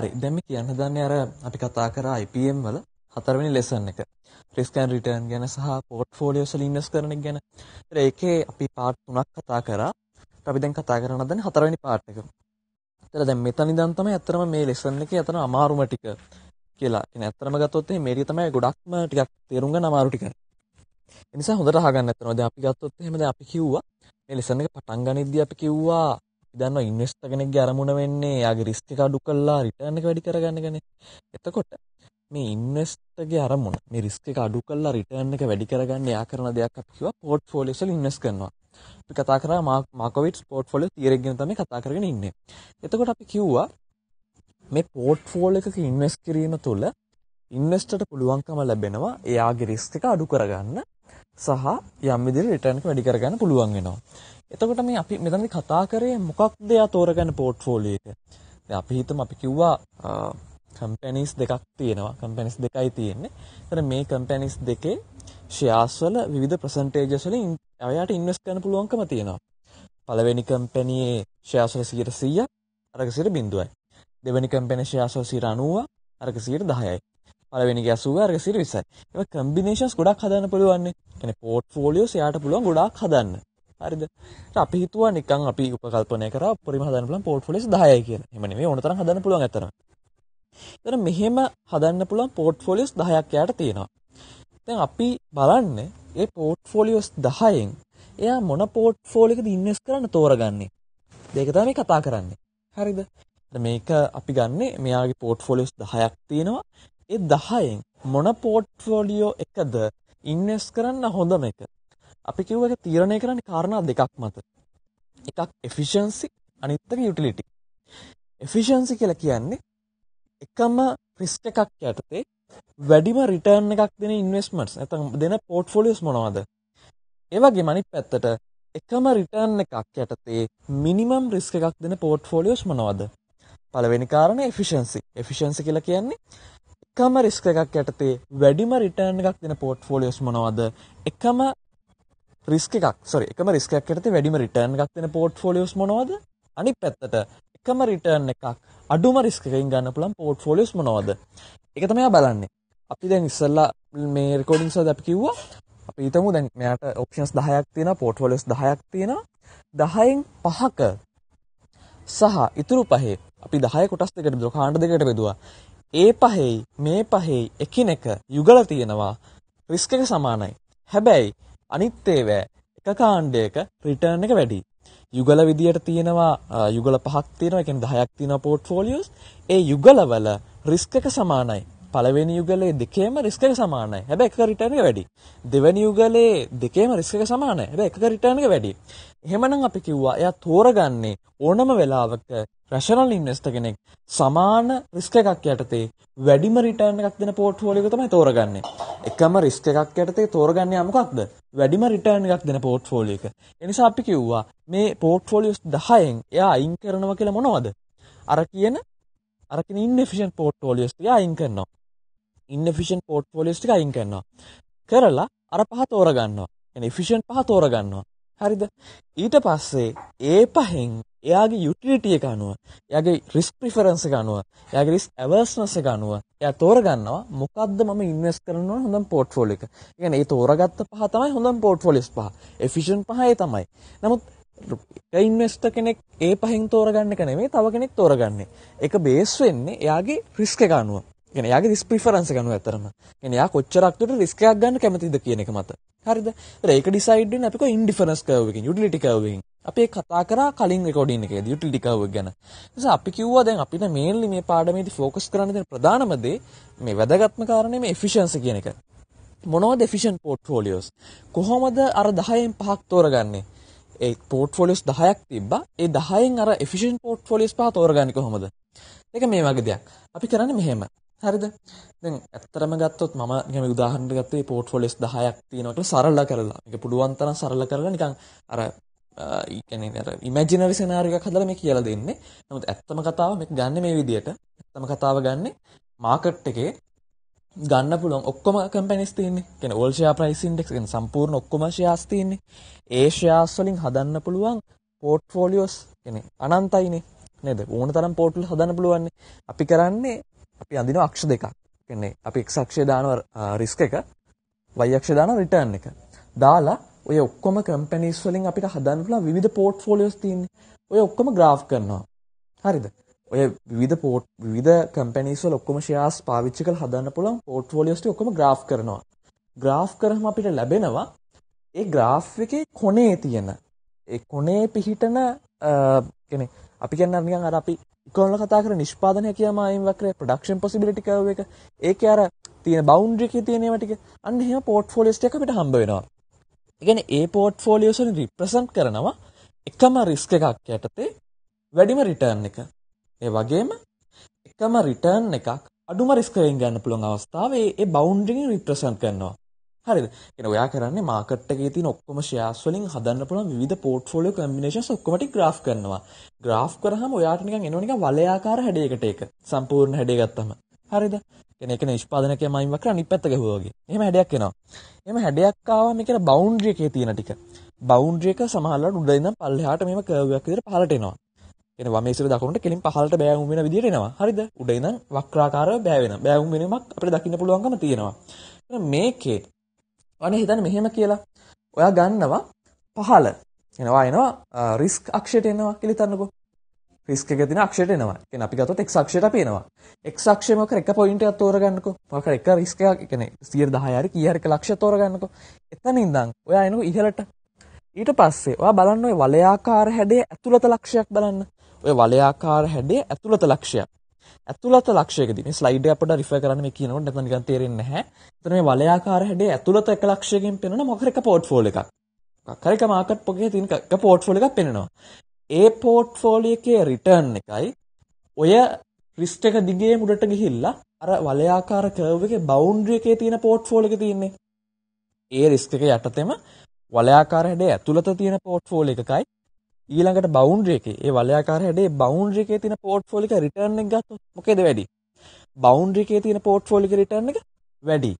හරි දැන් මේ කියන්න දන්නේ අර අපි කතා කරා IPM වල හතරවෙනි ලෙසන් එක. රිස්ක් ඇන්ඩ් රිටර්න් ගැන සහ පෝර්ට්ෆෝලියෝස් වල ඉන්වෙස්ට් කරන එක ගැන. ඒතර ඒකේ අපි පාර්ට් තුනක් කතා කරා. අපි දැන් කතා කරන්න හදන්නේ හතරවෙනි පාර්ට් එක. ඒතර දැන් මෙතන ඉඳන් තමයි ඇත්තටම මේ ලෙසන් එකේ ඇත්තම අමාරුම ටික කියලා. කියන්නේ ඇත්තටම ගත්තොත් මේ මේක තමයි ගොඩක්ම ටිකක් තේරුම් ගන්න අමාරු ටික. ඒ නිසා හොඳට අහගන්න ඇත්තනවා. දැන් අපි ගත්තොත් එහෙම දැන් අපි කිව්වා මේ ලෙසන් එක පටන් ගනිද්දී අපි කිව්වා දන්න ඉන්වස්ට කෙනෙක් අරමුණ වෙන්නේ යාගේ රිස්ක අඩු කල්ලා රිටර්න් එක වැඩි කරගන්නගන එතකොට මේ ඉන්වස්ටගේ අරමුණ මේ රිස්ක එක අඩු කල්ලා රිටර්න් එක වැඩි කරගන්න යා කරන දෙයක් අපි කිව්වා පෝර්ට්ෆෝලියෝසල් ඉන්වෙස්ට් කරනවා අපි කතා කරා මාකෝවිට්ස් පෝර්ට්ෆෝලියෝ තියරෙක් ගැන තමයි කතා කරගෙන ඉන්නේ එතකොට අපි කිව්වා මේ පෝර්ට්ෆෝලියෝ එකක ඉන්වෙස්ට් කිරීම තුළ ඉන්වස්ටර්ට පුළුවන්කම ලැබෙනවා එයාගේ රිස්ක එක අඩු කරගන්න සහ යම් විදිහට රිටර්න් එක වැඩි කරගන්න පුළුවන් වෙනවා එතකොට මේ අපි මෙතනදි කතා කරේ මොකක්ද යා තෝරගන්න පෝට්ෆෝලියෝ එක. දැන් අපි හිතමු අපි කිව්වා කම්පැනිස් දෙකක් තියෙනවා. කම්පැනිස් දෙකයි තියෙන්නේ. එතන මේ කම්පැනිස් දෙකේ ෂෙයාස් වල විවිධ පර්සන්ටේජස් වලින් එයාට ඉන්වෙස්ට් කරන්න පුළුවන්කම තියෙනවා. පළවෙනි කම්පැනියේ ෂෙයාස් වල 100ක් අරක 0.0යි. දෙවෙනි කම්පැනි ෂෙයාස් වල 90ක් අරක 10යි. පළවෙනි ගැසුව අරක සිර විසයි එම කම්බිනේෂන්ස් ගොඩක් හදන්න පුළුවන්නේ කැන පෝට් ෆෝලියෝ සයාට පුළුවන් ගොඩක් හදන්න හරිද අපි හිතුව නිකන් අපි උපකල්පනය කර පොරිම හදන්න පුළුවන් පෝට්ෆෝලියෝ 10යි කියලා. එහෙම නෙමෙයි ඕන තරම් හදන්න පුළුවන් අතන. දැන් මෙහෙම හදන්න පුළුවන් පෝට්ෆෝලියෝස් 10ක් යාට තියෙනවා. දැන් අපි බලන්න මේ පෝට්ෆෝලියෝස් 10න් එයා මොන පෝට්ෆෝලියකද ඉන්වෙස්ට් කරන්න තෝරගන්නේ. ඒක තමයි කතා කරන්නේ. හරිද? මේක අපි ගන්නේ මෙයාගේ පෝට්ෆෝලියෝස් 10ක් තියෙනවා. ඒ 10න් මොන පෝට්ෆෝලියෝ එකද ඉන්වෙස්ට් කරන්න හොඳම එක අපි කිව්වගේ තීරණය කරන්නේ කාරණා දෙකක් මත. එකක් efficiency අනිත් එක utility. efficiency කියලා කියන්නේ එකම රිස්ක් එකක් යටතේ වැඩිම රිටර්න් එකක් දෙන ඉන්වෙස්ට්මන්ට්ස් නැත්නම් දෙන පෝර්ට්ෆෝලියෝස් මොනවද? ඒ වගේම අනිත් පැත්තට එකම රිටර්න් එකක් යටතේ මිනිමම් රිස්ක් එකක් දෙන පෝර්ට්ෆෝලියෝස් මොනවද? පළවෙනි කාරණේ efficiency. efficiency කියලා කියන්නේ එකම රිස්ක් එකක් යටතේ වැඩිම රිටර්න් එකක් දෙන පෝර්ට්ෆෝලියෝස් මොනවද? එකම රිස්ක එකක් සොරි එකම රිස්කයක් යටතේ වැඩිම රිටර්න් එකක් දෙන පෝට්ෆෝලියෝස් මොනවද? අනිත් පැත්තට එකම රිටර්න් එකක් අඩුම රිස්ක එකකින් ගන්න පුළුවන් පෝට්ෆෝලියෝස් මොනවද? ඒක තමයි බලන්නේ. අපි දැන් ඉස්සෙල්ලා මේ රෙකෝඩින්ග්ස් වලදී අපි කිව්වා අපි හිතමු දැන් මෙයාට ඔප්ෂන්ස් 10ක් තියෙනවා පෝට්ෆෝලියෝස් 10ක් තියෙනවා 10න් 5ක සහ ඉතුරු පහේ අපි 10 කොටස් දෙකට බෙදුවා කාණ්ඩ දෙකට බෙදුවා. ඒ පහේ මේ පහේ එකිනෙක යුගල තියෙනවා රිස්ක එක සමානයි. හැබැයි අනිත් ඒවෑ එක කාණ්ඩයක රිටර්න් එක වැඩි. යුගල විදියට තියෙනවා යුගල පහක් තියෙනවා ඒ කියන්නේ 10ක් තියෙනවා පෝර්ට්ෆෝලියෝස්. ඒ යුගලවල රිස්ක් එක සමානයි. පළවෙනි යුගලේ දෙකේම රිස්ක් එක සමානයි. හැබැයි එකක රිටර්න් එක වැඩි. දෙවෙනි යුගලේ දෙකේම රිස්ක් එක සමානයි. හැබැයි එකක රිටර්න් එක වැඩි. එහෙමනම් අපි කිව්වා එයා තෝරගන්නේ ඕනම වෙලාවක රැෂනල් ඉන්වස්ට කෙනෙක් සමාන රිස්ක එකක් යටතේ වැඩිම රිටර්න් එකක් දෙන පෝට්ෆෝලියෝ තමයි තෝරගන්නේ. එකම රිස්ක එකක් යටතේ තෝරගන්නේ මොකක්ද? වැඩිම රිටර්න් එකක් දෙන පෝට්ෆෝලියෝ එක. ඒ නිසා අපි කිව්වා මේ පෝට්ෆෝලියෝස් 10න් එයා අයින් කරනවා කියලා මොනවද? අර කියන අර කියන ඉන්එෆිෂන්ට් පෝට්ෆෝලියෝස් ටික අයින් කරනවා. ඉන්එෆිෂන්ට් පෝට්ෆෝලියෝස් ටික අයින් කරනවා. කරලා අර පහ තෝරගන්නවා. එන එෆිෂන්ට් පහ තෝරගන්නවා. හරිද? ඊට පස්සේ ඒ පහෙන් එයාගේ යුටිලිටි එක අනුව එයාගේ රිස්ක් ප්‍රිෆරන්ස් එක අනුව එයාගේ රිස්ක් ඇවර්ස්නස් එක අනුව එයා තෝරගන්නවා මොකද්ද මම ඉන්වෙස්ට් කරනවා හොඳම පෝර්ට්ෆෝලියෝ එක. ඒ කියන්නේ ඒ තෝරගත්ත පහ තමයි හොඳම පෝර්ට්ෆෝලියෝස් පහ. එෆිෂන්ට් පහ ඒ තමයි. නමුත් එක ඉන්වෙස්ටර් කෙනෙක් ඒ පහෙන් තෝරගන්න එක නෙමෙයි තව කෙනෙක් තෝරගන්නේ. ඒක බේස් වෙන්නේ එයාගේ රිස්ක් එක අනුව. ගෙන යාගේ රිස්ක් ප්‍රිෆරන්ස් එක අනුව ඇතරම. ගෙන යා කොච්චරක් දුරට රිස්ක් එකක් ගන්න කැමතිද කියන එක මත. හරිද? ඒක ඩිසයිඩ් වෙන්නේ අපි කො ඉන්ඩිෆරන්ස් කර්ව් එකකින්, යුටිලිටි කර්ව් එකකින්. අපේ කතා කරා කලින් රෙකෝඩින් එකේ යුටිලිටි කර්ව් ගැන. නිසා අපි කිව්වා දැන් අපිට මේන්ලි මේ පාඩමේදී ෆෝකස් කරන්න තියෙන ප්‍රධානම දේ මේ වැදගත්ම කාරණේ මේ efficiency කියන එක. මොනවද efficient portfolios? කොහොමද අර 10න් පහක් තෝරගන්නේ? ඒ පෝට්ෆොලියස් 10ක් තිබ්බා. ඒ 10න් අර efficient portfolios පහ තෝරගන්නේ කොහොමද? ඒක මේ වගේ දෙයක්. අපි කරන්නේ මෙහෙම. හරිද? දැන් ඇත්තටම ගත්තොත් මම නිකන් උදාහරණයක් ගත්තේ පෝට්ෆෝලියෝස් 10ක් තියෙනවා කියලා සරල කරලා. ඒක පුළුවන් තරම් සරල කරලා නිකන් අර ඒකනේ අර ඉමේජිනරි සිනාරියෝ එකක් හදලා මේ කියලා දෙන්නේ. නමුත් ඇත්තම කතාව මේක ගන්න මේ විදියට ඇත්තම කතාව ගන්න මාකට් එකේ ගන්න පුළුවන් ඔක්කොම කම්පැනිස් තියෙන්නේ. කියන්නේ ඕල් ෂෙයා ප්‍රයිස් ඉන්ඩෙක්ස් කියන්නේ සම්පූර්ණ ඔක්කොම ෂෙයාස් තියෙන්නේ. ඒ ෂෙයාස් වලින් හදන්න පුළුවන් පෝර්ට්ෆෝලියෝස් කියන්නේ අනන්තයිනේ. නේද? ඕන තරම් පෝර්ටල් හදන්න පුළුවන්. අපි කරන්නේ අපි අඳින අක්ෂ දෙකක්. කියන්නේ අපි x අක්ෂය දානවා රිස්ක් එක, y අක්ෂය දානවා රිටර්න් එක. දාලා ඔය ඔක්කොම කම්පැනිස් වලින් අපිට හදන්න පුළුවන් විවිධ පෝර්ට්ෆෝලියෝස් තියෙන්නේ. ඔය ඔක්කොම graph කරනවා. හරිද? ඔය විවිධ පෝට් විවිධ කම්පැනිස් වල ඔක්කොම shares පාවිච්චි කරලා හදන්න පුළුවන් පෝර්ට්ෆෝලියෝස් ටික ඔක්කොම graph කරනවා. graph කරාම අපිට ලැබෙනවා ඒ graph එකේ කොනේ තියෙන ඒ කොනේ පිහිටන කියන්නේ අපි කියන්න නිකන් අර අපි ඉකොනොල කතා කරන නිෂ්පාදන හැකියාව මායින් වක්‍රේ ප්‍රොඩක්ෂන් පොසිබිලිටි කර්ව් එක ඒකේ අර තියෙන බවුන්ඩරි එකේ තියෙන ඒවා ටික අන්න එහෙම පෝර්ට්ෆෝලියෝස් ටික අපිට හම්බ වෙනවා ගැන ඒ පෝට් ෆෝලියෝෂන රිප්‍රසන්ට් කරනවා එකම රිස්ක එකක් යටතේ වැඩිම රිටර්න් එක ඒ වගේම එකම රිටර්න් එකක් අඩුම රිස්කරෙන් ගන්න පුළුවන් අවස්ථාවේ ඒ බෞන්ඩිින් රිප්‍රසන්ට් කරනවා හරි එන ඔයා කරන්නේ මාකට් එකේ තියෙන ඔක්කොම ෂෙයාස් වලින් හදන්න පුළුවන් විවිධ පෝර්ට්ෆෝලියෝ කම්බිනේෂන්ස් ඔක්කොම ටික ග්‍රාෆ් කරනවා ග්‍රාෆ් කරාම ඔයාට නිකන් එනවා නිකන් වලයාකාර හැඩයකට ඒක සම්පූර්ණ හැඩය ගත්තම හරිද කියන්නේ ඒක නිෂ්පාදනකයා මයින්වක් කරලා අනිත් පැත්ත ගහුවා වගේ. එහෙම හැඩයක් එනවා. එහෙම හැඩයක් ආවම ඒක බවුන්ඩරි එකේ තියෙන ටික. බවුන්ඩරි එක සමහරවල් උඩ ඉඳන් පල්ලෙහාට මෙහෙම කර්ව් එකක් විදිහට පහළට එනවා. කියන්නේ වමේ ඉස්සර දකුණට කෙලින් පහළට බෑවුම් වෙන විදිහට එනවා. හරිද? උඩ ඉඳන් වක්‍රාකාරව බෑ වෙන. බෑවුම් වෙනමක් අපිට දකින්න පුළුවන්කම තියෙනවා. මේකේ අනේ හිතන්න මෙහෙම කියලා. ඔයා ගන්නවා පහළ එනවා එනවා රිස්ක් අක්ෂයට එනවා කියලා හිතන්නකෝ. රිස්ක එක දින අක්ෂයට එනවා. ඒ කියන්නේ අපි ගත්තොත් x අක්ෂයට අපි එනවා. x අක්ෂයේ මොකක් එක පොයින්ට් එකක් තෝරගන්නකෝ. මොකක් එක රිස්ක් එකක් ඒ කියන්නේ 110 හරි කී හරි එක ලක්ෂය තෝරගන්නකෝ. එතන ඉඳන් ඔයා එනකෝ ඉහළට. ඊට පස්සේ ඔයා බලන්න ඔය වලයාකාර හැඩයේ ඇතුළත ලක්ෂයක් බලන්න. ඔය වලයාකාර හැඩයේ ඇතුළත ලක්ෂයක්. ඇතුළත ලක්ෂයකදී මේ ස්ලයිඩ් එක අපිට රිෆර් කරන්න මේ කියනකොට නැත්නම් නිකන් තේරෙන්නේ නැහැ. එතන මේ වලයාකාර හැඩයේ ඇතුළත එක ලක්ෂයකින් පෙන්වන මොකක් එක පෝර්ට්ෆෝලියෝ එකක්. මොකක් හරි එක මාකට් පොකේ තියෙන එක පෝර්ට්ෆෝලියෝ එකක් පෙන්වනවා. ඒ පෝට්ෆෝලියෝ එකේ රිටර්න් එකයි ඔය රිස්ට් එක දිගේ මුඩට ගිහිල්ලා අර වලයාකාර කර්ව් එකේ බවුන්ඩරි එකේ තියෙන පෝට්ෆෝලියෝ එක තියෙන්නේ. ඒ රිස්ක් එක යටතේම වලයාකාර හැඩේ ඇතුළත තියෙන පෝට්ෆෝලියෝ එකකයි ඊළඟට බවුන්ඩරි එකේ ඒ වලයාකාර හැඩේ බවුන්ඩරි එකේ තියෙන පෝට්ෆෝලියෝ එක රිටර්න් එක ගත්තොත් මොකේද වැඩි? බවුන්ඩරි එකේ තියෙන පෝට්ෆෝලියෝ එක රිටර්න් එක වැඩි.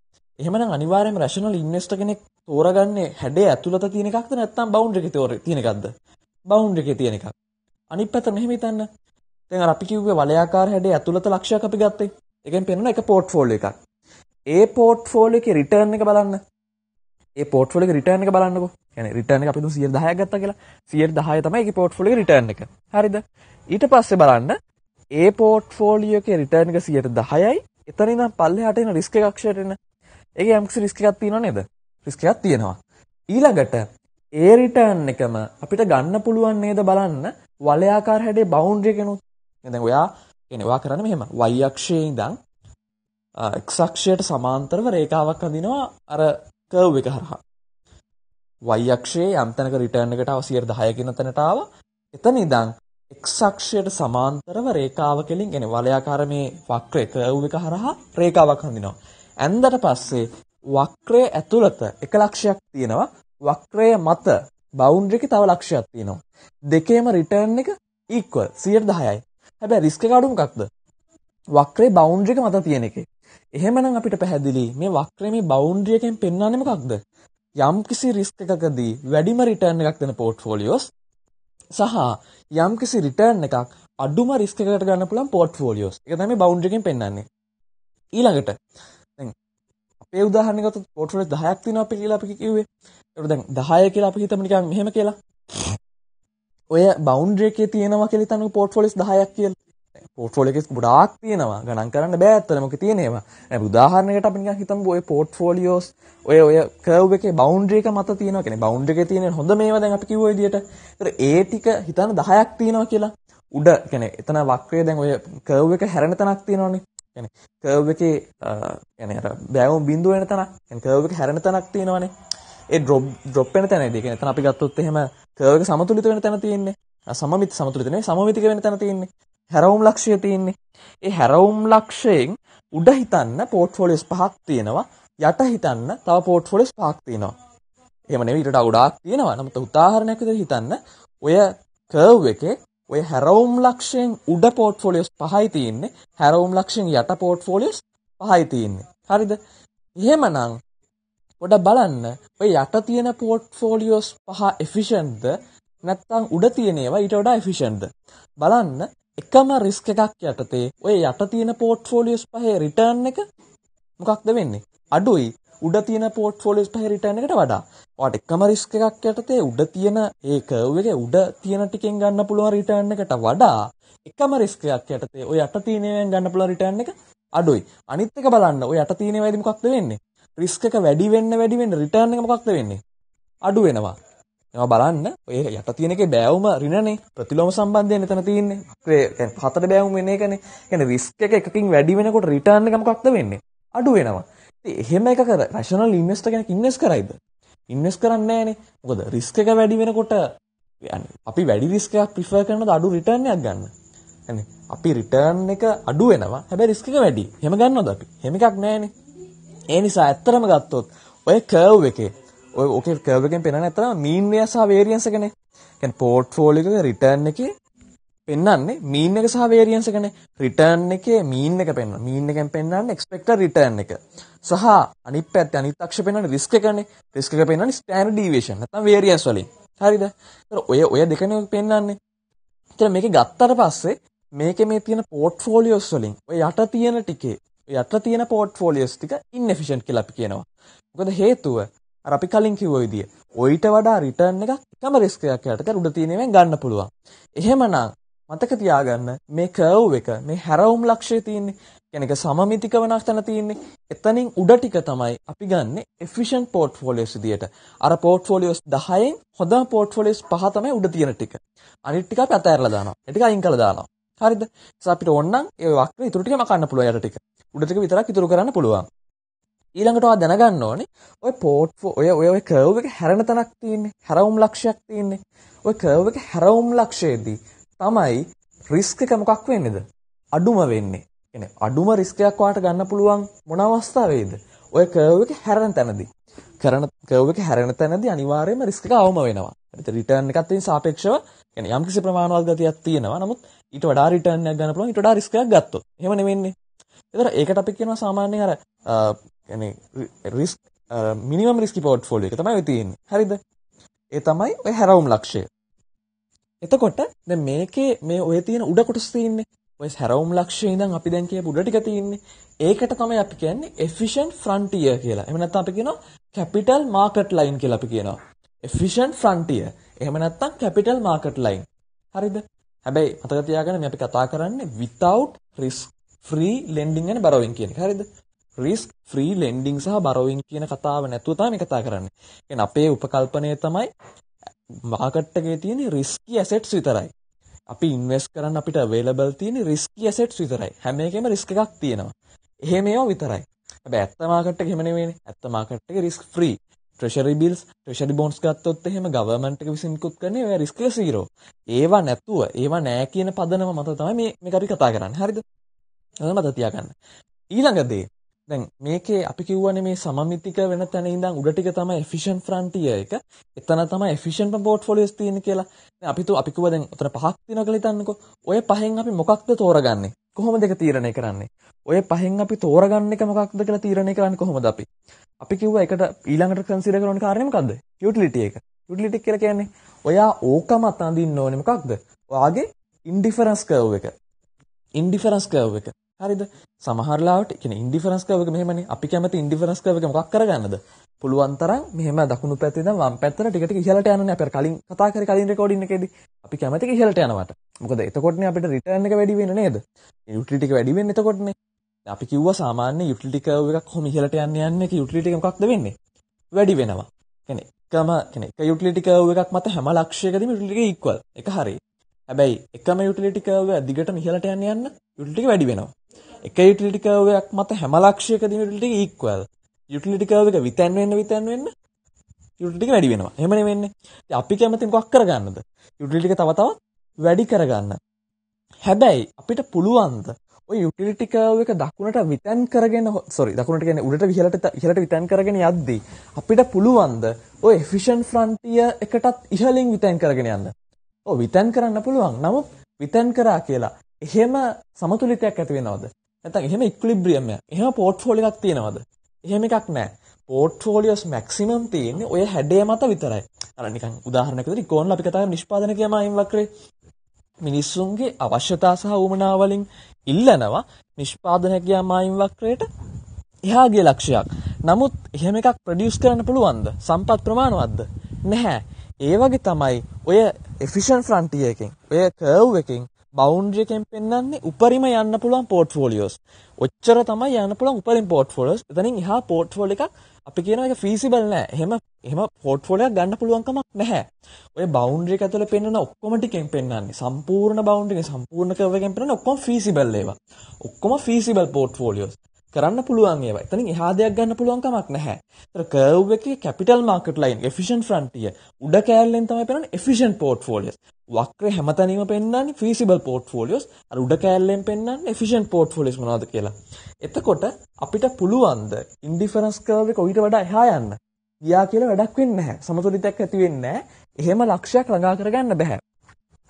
එහෙමනම් අනිවාර්යයෙන්ම රෂනල් ඉන්වෙස්ටර් කෙනෙක් තෝරගන්නේ හැඩේ ඇතුළත තියෙන එකක්ද නැත්නම් බවුන්ඩරි එකේ තෝරේ තියෙන එකක්ද? බවුන්ඩ් එකේ තියෙන එකක්. අනිත් පැත්ත මෙහෙම හිතන්න. දැන් අර අපි කිව්වේ වලයාකාර හැඩේ ඇතුළත ලක්ෂයක් අපි ගත්තේ. ඒකෙන් පේනවා එක පෝර්ට්ෆෝලියෝ එකක්. ඒ පෝර්ට්ෆෝලියෝ එකේ රිටර්න් එක බලන්න. ඒ පෝට්ෆෝලියෝ එකේ රිටර්න් එක බලන්නකෝ. يعني රිටර්න් එක අපි දුන් 110ක් ගත්තා කියලා. 110 තමයි ඒකේ පෝර්ට්ෆෝලියෝ එකේ රිටර්න් එක. හරිද? ඊට පස්සේ බලන්න ඒ පෝට්ෆෝලියෝ එකේ රිටර්න් එක 110යි. එතන ඉඳන් පල්ලෙහාට එන රිස්ක් එකක්ෂයට එන. ඒකේ යම්කිසි රිස්ක් එකක් තියෙනව නේද? රිස්ක් එකක් තියෙනවා. ඊළඟට ඒ රිටර්න් එකම අපිට ගන්න පුළුවන් නේද බලන්න වලයාකාර හැඩේ බවුන්ඩරි එකනොත්. දැන් ඔයා කියන්නේ ඔයා කරන්නේ මෙහෙම y අක්ෂයේ ඉඳන් x අක්ෂයට සමාන්තරව රේඛාවක් අඳිනවා අර කර්ව් එක හරහා. y අක්ෂයේ යම් තැනක රිටර්න් එකට ආව 10% කියන තැනට ආවා. එතන ඉඳන් x අක්ෂයට සමාන්තරව රේඛාව කෙලින් කියන්නේ වලයාකාර මේ වක්‍රය කර්ව් එක හරහා රේඛාවක් අඳිනවා. ඇන්දට පස්සේ වක්‍රයේ ඇතුළත එක ලක්ෂයක් තියෙනවා වක්‍රය මත බවුන්ඩරි එකේ තව ලක්ෂයක් තියෙනවා. දෙකේම රිටර්න් එක ඉක්වල් 110යි. හැබැයි රිස්ක් එක අඩු මොකක්ද? වක්‍රේ බවුන්ඩරි එක මත තියෙන එකේ. එහෙමනම් අපිට පැහැදිලි මේ වක්‍රේ මේ බවුන්ඩරි එකෙන් පෙන්වන්නේ මොකක්ද? යම්කිසි රිස්ක් එකකදී වැඩිම රිටර්න් එකක් දෙන පෝර්ට්ෆෝලියෝස් සහ යම්කිසි රිටර්න් එකක් අඩුම රිස්ක් එකකට ගන්න පුළුවන් පෝර්ට්ෆෝලියෝස්. ඒක තමයි බවුන්ඩරි එකෙන් පෙන්වන්නේ. ඊළඟට දැන් අපේ උදාහරණයක් ගත්තොත් පෝර්ට්ෆෝලියෝ 10ක් තියෙනවා අපි කියලා අපි කිව්වේ. ඒකට දැන් 10 කියලා අපි හිතමු නිකන් මෙහෙම කියලා. ඔය බවුන්ඩරි එකේ තියෙනවා කියලා හිතන්න පෝට්ෆෝලියෝස් 10ක් කියලා. පෝට්ෆෝලියෝ එකේ ගොඩාක් තියෙනවා. ගණන් කරන්න බෑ ඇත්තටම මොකද තියෙනේවා. දැන් උදාහරණයකට අපි නිකන් හිතමු ඔය පෝට්ෆෝලියෝස් ඔය ඔය කර්ව් එකේ බවුන්ඩරි එක මත තියෙනවා කියන්නේ බවුන්ඩරි එකේ තියෙන හොඳ මේවා දැන් අපි කිව්ව විදියට. ඒතර ඒ ටික හිතන්න 10ක් තියෙනවා කියලා. උඩ කියන්නේ එතන වක්‍රය දැන් ඔය කර්ව් එක හැරෙන තැනක් තියෙනවනේ. يعني කර්ව් එකේ يعني අර බෑවුම් බිඳුව වෙන තැනක්. يعني කර්ව් එක හැරෙන තැනක් තියෙනවනේ. ඒ ඩ්‍රොප් ඩ්‍රොප් වෙන තැනදී කියන්නේ එතන අපි ගත්තොත් එහෙම කර්ව් එක සමතුලිත වෙන තැන තියෙන්නේ. සමමිත සමතුලිත නෙවෙයි සමමිතික වෙන තැන තියෙන්නේ. හැරවුම් ලක්ෂය තියෙන්නේ. ඒ හැරවුම් ලක්ෂයෙන් උඩ හිතන්න පෝට්ෆෝලියෝස් පහක් තියෙනවා. යට හිතන්න තව පෝට්ෆෝලියෝස් පහක් තියෙනවා. එහෙම නෙවෙයි ඊට ගොඩාක් තියෙනවා. නමුත් උදාහරණයක් විදිහට හිතන්න ඔය කර්ව් එකේ ඔය හැරවුම් ලක්ෂයෙන් උඩ පෝට්ෆෝලියෝස් පහයි තියෙන්නේ. හැරවුම් ලක්ෂයෙන් යට පෝට්ෆෝලියෝස් පහයි තියෙන්නේ. හරිද? එහෙමනම් ගොඩ බලන්න ඔය යට තියෙන පෝට්ෆෝලියෝස් පහ එෆිෂන්ද නැත්තං උඩ තියෙනේවා ඊට වඩා එෆිෂන්ද බලන්න එකම රිස්ක එකක් යටතේ ඔය යට තියෙන පෝට්ෆෝලියස් පහේ රිටර්න් එක මොකක්ද වෙන්නේ අඩුයි උඩ තියෙන පෝට්ෆෝලියස් පහේ රිටර්න් එකට වඩා ඔයාට එකම රිස්ක එකක් යටතේ උඩ තියෙන ඒ කර්ව් එකේ උඩ තියෙන ටිකෙන් ගන්න පුළුවන් රිටර්න් එකට වඩා එකම රිස්ක එකක් යටතේ ඔය යට තියෙනවෙන් ගන්න පුළුවන් රිටර්න් එක අඩුයි අනිත් එක බලන්න ඔය යට තියෙනේවයිද මොකක්ද වෙන්නේ රිස්ක් එක වැඩි වෙන්න වැඩි වෙන්න රිටර්න් එක මොකක්ද වෙන්නේ? අඩු වෙනවා. ඒවා බලන්න ඔය යට තියෙන එකේ බෑවුම ඍණනේ ප්‍රතිලෝම සම්බන්ධය මෙතන තියෙන්නේ. ඒ කියන්නේ හතර බෑවුම වෙන එකනේ. කියන්නේ රිස්ක් එක එකකින් වැඩි වෙනකොට රිටර්න් එක මොකක්ද වෙන්නේ? අඩු වෙනවා. ඉතින් එහෙම එකක රෂනල් ඉන්වෙස්ටර් කෙනෙක් ඉන්වෙස්ට් කරයිද? ඉන්වෙස්ට් කරන්නේ නැහනේ. මොකද රිස්ක් එක වැඩි වෙනකොට අපි වැඩි රිස්ක් එකක් ප්‍රිෆර් කරනද අඩු රිටර්න් එකක් ගන්න. يعني අපි රිටර්න් එක අඩු වෙනවා. හැබැයි රිස්ක් එක වැඩි. එහෙම ගන්නවද අපි? එහෙම එකක් නැහනේ. ඒ නිසා ඇත්තටම ගත්තොත් ඔය කර්ව් එකේ ඔය ඔකේ කර්ව් එකෙන් පෙන්වන්නේ ඇත්තටම මීන් එක සහ වේරියන්ස් එකනේ. කියන්නේ පෝර්ට්ෆෝලියෝ එකේ රිටර්න් එකේ පෙන්වන්නේ මීන් එක සහ වේරියන්ස් එකනේ. රිටර්න් එකේ මීන් එක පෙන්වනවා. මීන් එකෙන් පෙන්වන්නේ එක්ස්පෙක්ටඩ් රිටර්න් එක. සහ අනිත් පැත්තේ අනිත් අක්ෂ පෙන්වන්නේ රිස්ක් එකනේ. රිස්ක් එක පෙන්වන්නේ ස්ටෑන්ඩඩ් ඩීවියේෂන් නැත්නම් වේරියන්ස් වලින්. හරිද? ඒතර ඔය ඔය දෙකනේ පෙන්වන්නේ. ඒතර මේක ගත්තට පස්සේ මේකේ මේ තියෙන පෝර්ට්ෆෝලියෝස් වලින් ඔය යට තියෙන ටිකේ යටල තියෙන පෝට්ෆෝලියස් ටික ඉන්ෆිෂන්් කියලා අපි කියනවා. මොකද හේතුව අර අපි කලින් කිව්ව විදිය. ඔයිට වඩා රිටර්න් එකක් එකම රිස්ක් එකක් යටතේ උඩ තියෙනවෙන් ගන්න පුළුවන්. එහෙමනම් මතක තියාගන්න මේ කර්ව් එක මේ හැරවුම් ලක්ෂය තියෙන්නේ. කියන්නේ සමමිතික වෙනස් තැන තියෙන්නේ. එතනින් උඩ ටික තමයි අපි ගන්න efficient portfolios විදියට. අර portfolios 10න් හොඳම portfolios 5 තමයි උඩ තියෙන ටික. අනිත් ටික අපි අතහැරලා දානවා. ඒ ටික අයින් කරලා දානවා. හරිද? ඒසම අපිට ඕනනම් ඒ වක්‍රය ඉතුරු ටිකම කන්න පුළුවන් යට ටික. උඩ ටික විතරක් ඉතුරු කරන්න පුළුවන්. ඊළඟට ඔයා දැනගන්න ඕනේ ඔය පෝට්ෆෝ ඔය ඔය ඔය කර්ව් එක හැරෙන තැනක් තියෙන්නේ. හැරවුම් ලක්ෂයක් තියෙන්නේ. ඔය කර්ව් එක හැරවුම් ලක්ෂයේදී තමයි රිස්ක් එක මොකක් වෙන්නේද? අඩුම වෙන්නේ. කියන්නේ අඩුම රිස්ක් එකක් ඔයාට ගන්න පුළුවන් මොන අවස්ථාවේද? ඔය කර්ව් එක හැරෙන තැනදී. කරන කර්ව් එක හැරෙන තැනදී අනිවාර්යයෙන්ම රිස්ක් එක අවම වෙනවා. හරිද? රිටර්න් එකත් එක්ක සාපේක්ෂව කියන්නේ යම්කිසි ප්‍රමාණවත් ගතියක් තියෙනවා. නමුත් ඊට වඩා රිටර්න් එකක් ගන්න පුළුවන් ඊට වඩා රිස්ක් එකක් ගත්තොත්. එහෙම නෙවෙන්නේ. ඒතර ඒකට අපි කියනවා සාමාන්‍යයෙන් අර يعني රිස්ක් මිනිමම් රිස්කි පෝට්ෆෝලියෝ එක තමයි තියෙන්නේ. හරිද? ඒ තමයි ඔය හැරවුම් ලක්ෂය. එතකොට දැන් මේකේ මේ ඔය තියෙන උඩ කොටස තියෙන්නේ. ඔය හැරවුම් ලක්ෂය ඉඳන් අපි දැන් කියපු උඩ ටික තියෙන්නේ. ඒකට තමයි අපි කියන්නේ efficient frontier කියලා. එහෙම නැත්නම් අපි කියනවා capital market line කියලා අපි කියනවා. efficient frontier. එහෙම නැත්නම් කැපිටල් මාකට් ලයින්. හරිද? හැබැයි මතක තියාගන්න මේ අපි කතා කරන්නේ without risk free lending and borrowing කියන එක. හරිද? risk free lending සහ borrowing කියන කතාව නැතුව තමයි කතා කරන්නේ. කියන්නේ අපේ උපකල්පනය තමයි මාකට් එකේ තියෙන risky assets විතරයි. අපි invest කරන්න අපිට available තියෙන risky assets විතරයි. හැම එකෙම risk එකක් තියෙනවා. එහෙම ඒවා විතරයි. හැබැයි ඇත්ත මාකට් එක එහෙම නෙවෙයිනේ. ඇත්ත මාකට් එක risk free. Treasury bills treasury bonds ගත්තොත් එහෙම ගවර්මන්ට් එක විසින් නිකුත් කරන්නේ ඔය රිස්ක් සීරෝ. ඒවා නැතුව ඒවා නෑ කියන පදනම මත තමයි මේ මේක අපි කතා කරන්නේ. හරිද? හොඳ මතක තියාගන්න. ඊළඟ දේ දැන් මේකේ අපි කියවනේ මේ සමමිතික වෙන තැන ඉඳන් උඩ ටික තමයි efficient frontier එක. එතන තමයි efficient portfolios තියෙන්නේ කියලා. දැන් අපි තු අපි කිව්වා දැන් උතන පහක් තියෙනවා කියලා හිතන්නකෝ. ඔය පහෙන් අපි මොකක්ද තෝරගන්නේ? කොහොමද ඒක තීරණය කරන්නේ? ඔය පහෙන් අපි තෝරගන්න එක මොකක්ද කියලා තීරණය කරන්නේ කොහොමද අපි? අපි කිව්වා ඒකට ඊළඟට consider කරන කාරණේ මොකද්ද? utility එක. utility කියලා කියන්නේ ඔයා ඕකම අතඳින්න ඕනේ මොකක්ද? ඔයාගේ indifference curve එක. indifference curve එක. හරිද සමහරලාවට කියන්නේ ඉන්ඩිෆරන්ස් කර්ව් එක මෙහෙමනේ අපි කැමති ඉන්ඩිෆරන්ස් කර්ව් එක මොකක් කරගන්නද පුළුවන් තරම් මෙහෙම දකුණු පැත්තේ ඉඳන් වම් පැත්තට ටික ටික ඉහළට යනනේ අපි කලින් කතා කරේ කලින් රෙකෝඩින් එකේදී අපි කැමති ඉහළට යනවට මොකද එතකොටනේ අපිට රිටර්න් එක වැඩි වෙන්නේ නේද යුටිලිටි එක වැඩි වෙන්නේ එතකොටනේ අපි කිව්වා සාමාන්‍ය යුටිලිටි කර්ව් එකක් කොහොම ඉහළට යන්න යන්නේ කී යුටිලිටි එක මොකක්ද වෙන්නේ වැඩි වෙනවා කියන්නේ එකම කියන්නේ එක යුටිලිටි කර්ව් එකක් මත හැම ලක්ෂයකදීම යුටිලිටි එක ඉක්වල් එක හරියි හැබැයි එකම යුටිලිටි කර්ව් එක දිගටම ඉහළට යන්න යන්න යුටිලිටි වැඩි වෙනවා. එක යුටිලිටි කර්ව් එකක් මත හැම ලක්ෂයකදීම යුටිලිටි එක ඉක්වල්. යුටිලිටි කර්ව් එක විතැන් වෙන්න විතැන් වෙන්න යුටිලිටි එක වැඩි වෙනවා. එහෙමනේ වෙන්නේ. ඉතින් අපි කැමති මොකක් කරගන්නද? යුටිලිටි එක තව තවත් වැඩි කරගන්න. හැබැයි අපිට පුළුවන්ද ඔය යුටිලිටි කර්ව් එක දකුණට විතැන් කරගෙන sorry දකුණට කියන්නේ උඩට ඉහළට ඉහළට විතැන් කරගෙන යද්දී අපිට පුළුවන්ද ඔය efficient frontier එකටත් ඉහළින් විතැන් කරගෙන යන්න. ඔව් විතැන් කරන්න පුළුවන්. නමුත් විතැන් කරා කියලා එහෙම සමතුලිතයක් ඇති වෙනවද? නැත්නම් එහෙම ඉක්විලිබ්‍රියම් එකක්. එහෙම පෝර්ට්ෆෝලියෝ එකක් තියෙනවද? එහෙම එකක් නැහැ. පෝට්ෆෝලියෝස් මැක්සිමම් තියෙන්නේ ඔය හැඩය මත විතරයි. අර නිකන් උදාහරණයක් විදිහට ඉකෝන් අපි කතා කරන නිෂ්පාදන කියම අයින් වක්‍රේ මිනිස්සුන්ගේ අවශ්‍යතා සහ වුමනා වලින් ඉල්ලනවා නිෂ්පාදන හැකියාව මායිම් වක්‍රයට එහාගේ ලක්ෂයක්. නමුත් එහෙම එකක් ප්‍රොඩියුස් කරන්න පුළුවන්ද? සම්පත් ප්‍රමාණවත්ද? නැහැ. ඒ වගේ තමයි ඔය efficient frontier එකෙන්, ඔය curve එකෙන් බවුන්ඩරි එකෙන් පෙන්වන්නේ උපරිම යන්න පුළුවන් පෝට්ෆෝලියෝස්. ඔච්චර තමයි යන්න පුළුවන් උපරිම පෝට්ෆෝලියෝස්. එතනින් එහා පෝට්ෆෝලියෝ එකක් අපි කියනවා ඒක ෆීසිබල් නෑ. එහෙම එහෙම පෝට්ෆෝලියෝ එකක් ගන්න පුළුවන් කමක් නැහැ. ඔය බවුන්ඩරි එක ඇතුළේ පෙන්වන ඔක්කොම ටිකෙන් පෙන්වන්නේ සම්පූර්ණ බවුන්ඩරි එක සම්පූර්ණ කර්ව් එකෙන් පෙන්වන ඔක්කොම ෆීසිබල් ඒවා. ඔක්කොම ෆීසිබල් පෝට්ෆෝලියෝස්. කරන්න පුළුවන් ඒවා. එතනින් එහා දෙයක් ගන්න පුළුවන් කමක් නැහැ. ඒතර කර්ව් එකේ capital market line efficient frontier උඩ කෑල්ලෙන් තමයි පෙන්වන්නේ efficient portfolios. වක්‍රේ හැමතැනීම පෙන්වන්නේ feasible portfolios අර උඩ කෑල්ලෙන් පෙන්වන්නේ efficient portfolios මොනවද කියලා. එතකොට අපිට පුළුවන්ද indifference curve එක ඊට වඩා එහා යන්න? ගියා කියලා වැඩක් වෙන්නේ නැහැ. සමතුලිතයක් ඇති වෙන්නේ නැහැ. එහෙම ලක්ෂයක් ළඟා කරගන්න බෑ.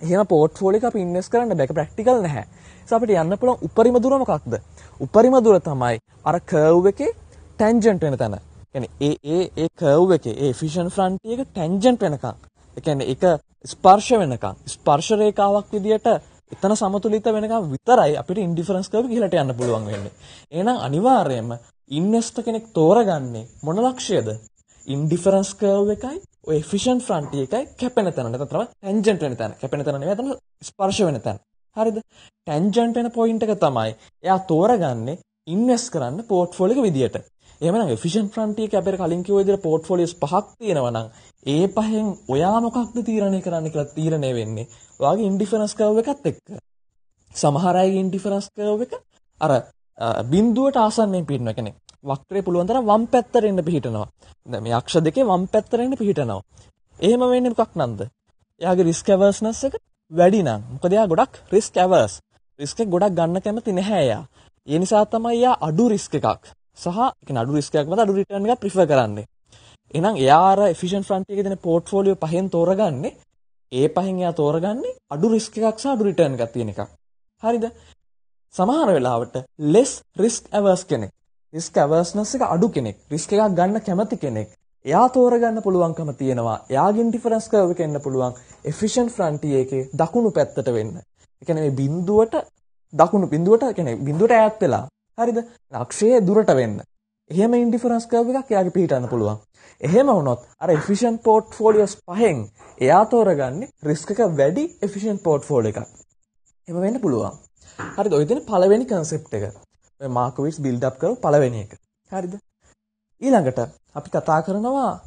එහෙම පෝට්ෆෝලියෝ එක අපි ඉන්වෙස්ට් කරන්න බෑ. ඒක ප්‍රැක්ටිකල් නැහැ. ඒස අපිට යන්න පුළුවන් උපරිම දුර මොකක්ද? උපරිම දුර තමයි අර කර්ව් එකේ ටැන්ජන්ට් වෙන තැන. يعني ඒ ඒ ඒ කර්ව් එකේ ඒ ෆිෂන් ෆ්‍රන්ටි එක ටැන්ජන්ට් වෙනකන්. ඒ කියන්නේ ඒක ස්පර්ශ වෙනකන්. ස්පර්ශ රේඛාවක් විදියට එතන සමතුලිත වෙනකම් විතරයි අපිට ඉන්ඩිෆරන්ස් කර්ව් ඉහළට යන්න පුළුවන් වෙන්නේ. එහෙනම් අනිවාර්යයෙන්ම ඉන්වෙස්ටර් කෙනෙක් තෝරගන්නේ මොන ලක්ෂයද? ඉන්ඩිෆරන්ස් කර්ව් එකයි ඔය ෆිෂන් ෆ්‍රන්ට් එකයි කැපෙන තැනට තම ටැන්ජන්ට වෙන තැන කැපෙන තැන තන ස්පර්ශ වෙන තැන හරිද ටැන්ජන්ට වෙන පොයින්ට එක තමයි එයා තෝරගන්නේ ඉන්වස් කරන්න පෝට්ෆොලික විදිට එම ෆිෂන් ්‍රන්ටිය කැපර කලින් විදිර පෝට්ෆොලිස් පහක් තියෙනවන ඒ පහෙන් ඔයා මොකක්ද තීරණය කරන්න කියලා තීරණය වෙන්නේ වගේ ඉන්ඩිෆරස් කරව එකත් එක්ක සමහරයි ඉන්ඩිෆරස් කරව එක අර බින්දුවට ආසන්නයෙන් පින්න කෙනෙක් වක්‍රේ පුළුවන් තරම් වම් පැත්තට එන්න පිහිටනවා. දැන් මේ අක්ෂ දෙකේ වම් පැත්තට එන්න පිහිටනවා. එහෙම වෙන්නේ මොකක් නන්ද? එයාගේ රිස්ක් ඇවර්ස්නස් එක වැඩි නම්. මොකද එයා ගොඩක් රිස්ක් ඇවර්ස්. රිස්ක් එක ගොඩක් ගන්න කැමති නැහැ එයා. ඒ නිසා තමයි එයා අඩු රිස්ක් එකක් සහ ඒ අඩු රිස්ක් එකක් මත අඩු රිටර්න් එකක් ප්‍රිෆර් කරන්නේ. එහෙනම් එයා අර efficient front එකේ දෙන portfolio පහෙන් තෝරගන්නේ ඒ පහෙන් එයා තෝරගන්නේ අඩු රිස්ක් එකක් සහ අඩු රිටර්න් එකක් තියෙන එකක්. හරිද? සමහර වෙලාවට less risk averse කෙනෙක් රිස්ක් ඇවර්ස්නස් එක අඩු කෙනෙක්, රිස්ක් එකක් ගන්න කැමති කෙනෙක්. එයා තෝරගන්න පුළුවන්කම තියෙනවා. එයාගෙන් ඩිෆරන්ස් කර්ව් එක එන්න පුළුවන් efficient frontier එකේ දකුණු පැත්තට වෙන්න. ඒ කියන්නේ මේ බිඳුවට දකුණු බිඳුවට කියන්නේ බිඳුවට ඈත් වෙලා. හරිද? අක්ෂයේ දුරට වෙන්න. එහෙම ඉන්ඩිෆරන්ස් කර්ව් එකක් එයාගේ පිටන්න පුළුවන්. එහෙම වුණොත් අර efficient portfolios පහෙන් එයා තෝරගන්නේ රිස්ක් එක වැඩි efficient portfolio එකක්. එහෙම වෙන්න පුළුවන්. හරිද? ඔය දෙන පළවෙනි concept එක. මාකෝවිට්ස් බිල්ඩ් අප් කරපු පළවෙනි එක. හරිද? ඊළඟට අපි කතා කරනවා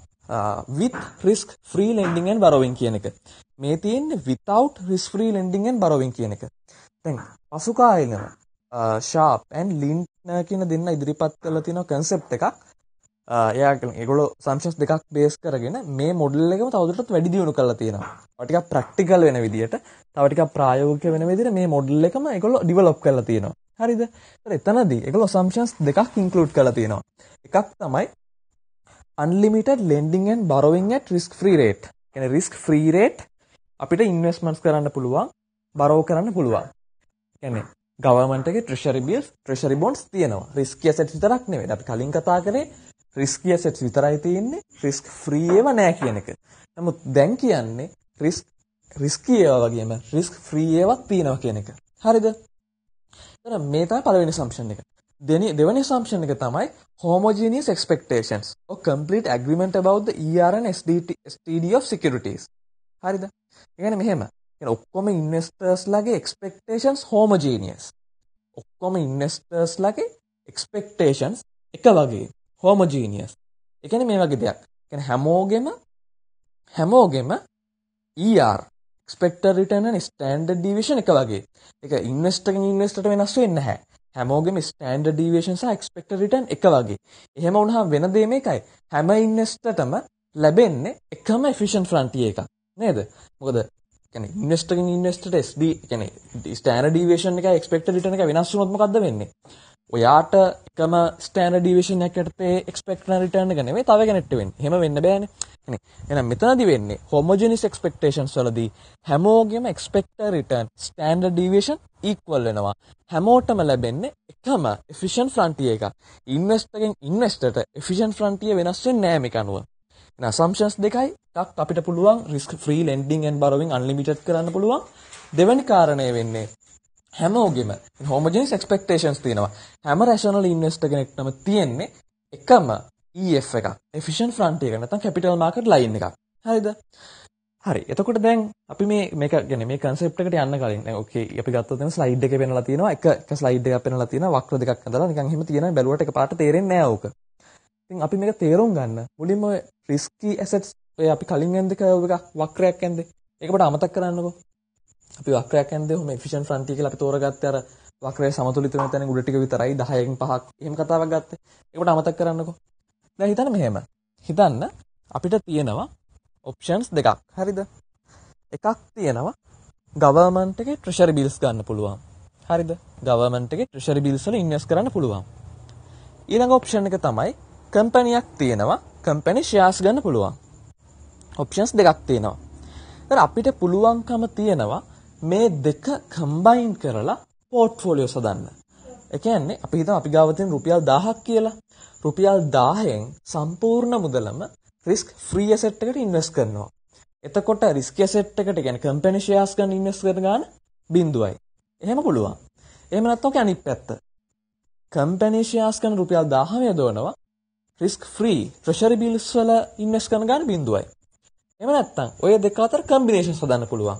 with risk free lending and borrowing කියන එක. මේ තියෙන්නේ without risk free lending and borrowing කියන එක. දැන් පසු කාලිනව sharp and lintner කියන දෙන්න ඉදිරිපත් කරලා තියෙන concept එකක්. එයා ඒගොල්ලෝ assumptions දෙකක් බේස් කරගෙන මේ මොඩල් එකම තවදුරටත් වැඩි දියුණු කරලා තියෙනවා. තව ටිකක් practical වෙන විදිහට, තව ටිකක් ප්‍රායෝගික වෙන විදිහට මේ මොඩල් එකම ඒගොල්ලෝ develop කරලා තියෙනවා. හරිද? එතනදී ඒගොල්ලෝ assumptions දෙකක් include කරලා තියෙනවා. එකක් තමයි unlimited lending and borrowing at risk free rate. කියන්නේ risk free rate අපිට investments කරන්න පුළුවන්, borrow කරන්න පුළුවන්. කියන්නේ government එකේ treasury bills, treasury bonds තියෙනවා. risky assets විතරක් නෙවෙයි. අපි කලින් කතා කරේ risky assets විතරයි තියෙන්නේ, risk free ඒවා නෑ කියන එක. නමුත් දැන් කියන්නේ risk risky ඒවා වගේම risk free ඒවත් තියෙනවා කියන එක. හරිද? එතන මේ තමයි පළවෙනි assumption එක. දෙනි දෙවෙනි assumption එක තමයි homogeneous expectations or complete agreement about the ER and SDT, STD of securities. හරිද? ඒ කියන්නේ මෙහෙම. يعني ඔක්කොම investors ලගේ expectations homogeneous. ඔක්කොම investors ලගේ expectations එක වගේ homogeneous. ඒ කියන්නේ මේ වගේ දෙයක්. يعني හැමෝගෙම හැමෝගෙම ER expected return standard deviation එක වගේ. ඒක ඉන්වෙස්ටර් කෙනෙක් ඉන්වෙස්ටර්ට වෙනස් වෙන්නේ නැහැ. හැමෝගෙම ස්ටෑන්ඩඩ් ඩීවියේෂන් සහ එක්ස්පෙක්ටර් රිටර්න් එක වගේ. එහෙම වුණාම වෙන දේ මේකයි. හැම ඉන්වෙස්ටර්ටම ලැබෙන්නේ එකම efficient frontier එකක්. නේද? මොකද කියන්නේ ඉන්වෙස්ටර් කෙනෙක් ඉන්වෙස්ටර්ට SD කියන්නේ ස්ටෑන්ඩඩ් ඩීවියේෂන් එක එක්ස්පෙක්ටර් රිටර්න් එක වෙනස් වුණොත් මොකද්ද වෙන්නේ? ඔයාට එකම ස්ටෑන්ඩඩ් ඩීවියේෂන් එකකට එක්ස්පෙක්ටර් රිටර්න් එක නෙමෙයි තව කෙනෙක්ට වෙන්නේ. එහෙම වෙන්න බෑනේ. නේ එහෙනම් මෙතනදි වෙන්නේ homogeneous expectations වලදී හැමෝගෙම expected return standard deviation equal වෙනවා හැමෝටම ලැබෙන්නේ එකම efficient frontier එකක් investor එකෙන් investor ට efficient frontier වෙනස් වෙන්නේ නැහැ මේක අනුව එහෙනම් assumptions දෙකයි එකක් අපිට පුළුවන් risk free lending and borrowing unlimited කරන්න පුළුවන් දෙවැනි කාරණය වෙන්නේ හැමෝගෙම homogeneous expectations තියෙනවා හැම rational investor කෙනෙක්ටම තියෙන්නේ එකම EF එකක් efficient front එක නැත්නම් capital market line එකක් හරිද හරි එතකොට දැන් අපි මේ මේක يعني මේ concept එකට යන්න කලින් දැන් ඕකේ අපි ගත්තොත් දැන් slide එකේ පෙන්නලා තියෙනවා එක එක slide එකක් පෙන්නලා තියෙනවා වක්‍ර දෙකක් ඇඳලා නිකන් එහෙම තියෙනවා බැලුවට එකපාරට තේරෙන්නේ නැහැ ඕක ඉතින් අපි මේක තේරුම් ගන්න මුලින්ම risky assets ඔය අපි කලින් ඇන්ද curve එක වක්‍රයක් ඇන්ද ඒකට අමතක කරන්නකෝ අපි වක්‍රයක් ඇන්ද ඔහොම efficient front එක කියලා අපි තෝරගත්තේ අර වක්‍රය සමතුලිත වෙන තැන උඩ ටික විතරයි 10කින් 5ක් එහෙම කතාවක් ගත්තේ. ඒකට අමතක කරන්නකෝ. දැන් හිතන්න මෙහෙම. හිතන්න අපිට තියෙනවා ඔප්ෂන්ස් දෙකක්. හරිද? එකක් තියෙනවා ගවර්න්මන්ට් එකේ ට්‍රෙෂරි බිල්ස් ගන්න පුළුවන්. හරිද? ගවර්න්මන්ට් එකේ ට්‍රෙෂරි බිල්ස් වල ඉන්වෙස්ට් කරන්න පුළුවන්. ඊළඟ ඔප්ෂන් එක තමයි කම්පැනියක් තියෙනවා කම්පැනි ෂෙයාර්ස් ගන්න පුළුවන්. ඔප්ෂන්ස් දෙකක් තියෙනවා. දැන් අපිට පුළුවන්කම තියෙනවා මේ දෙක කම්බයින් කරලා පෝට්ෆෝලියෝ සදන්න. ඒ කියන්නේ අපි හිතමු අපි ගාව තියෙන රුපියල් 1000ක් කියලා. රුපියල් 1000න් සම්පූර්ණ මුදලම රිස්ක් ෆ්‍රී ඇසෙට් එකට ඉන්වෙස්ට් කරනවා. එතකොට රිස්ක් ඇසෙට් එකට කියන්නේ කම්පැනි ෂෙයාර්ස් ගන්න ඉන්වෙස්ට් කරන ගාන 0යි. එහෙම පුළුවන්. එහෙම නැත්නම් ඔක අනිත් පැත්ත. කම්පැනි ෂෙයාර්ස් ගන්න රුපියල් 10000 යොදවනවා. රිස්ක් ෆ්‍රී ට්‍රෙෂරි බිල්ස් වල ඉන්වෙස්ට් කරන ගාන 0යි. එහෙම නැත්නම් ඔය දෙක අතර කම්බිනේෂන්ස් හදන්න පුළුවන්.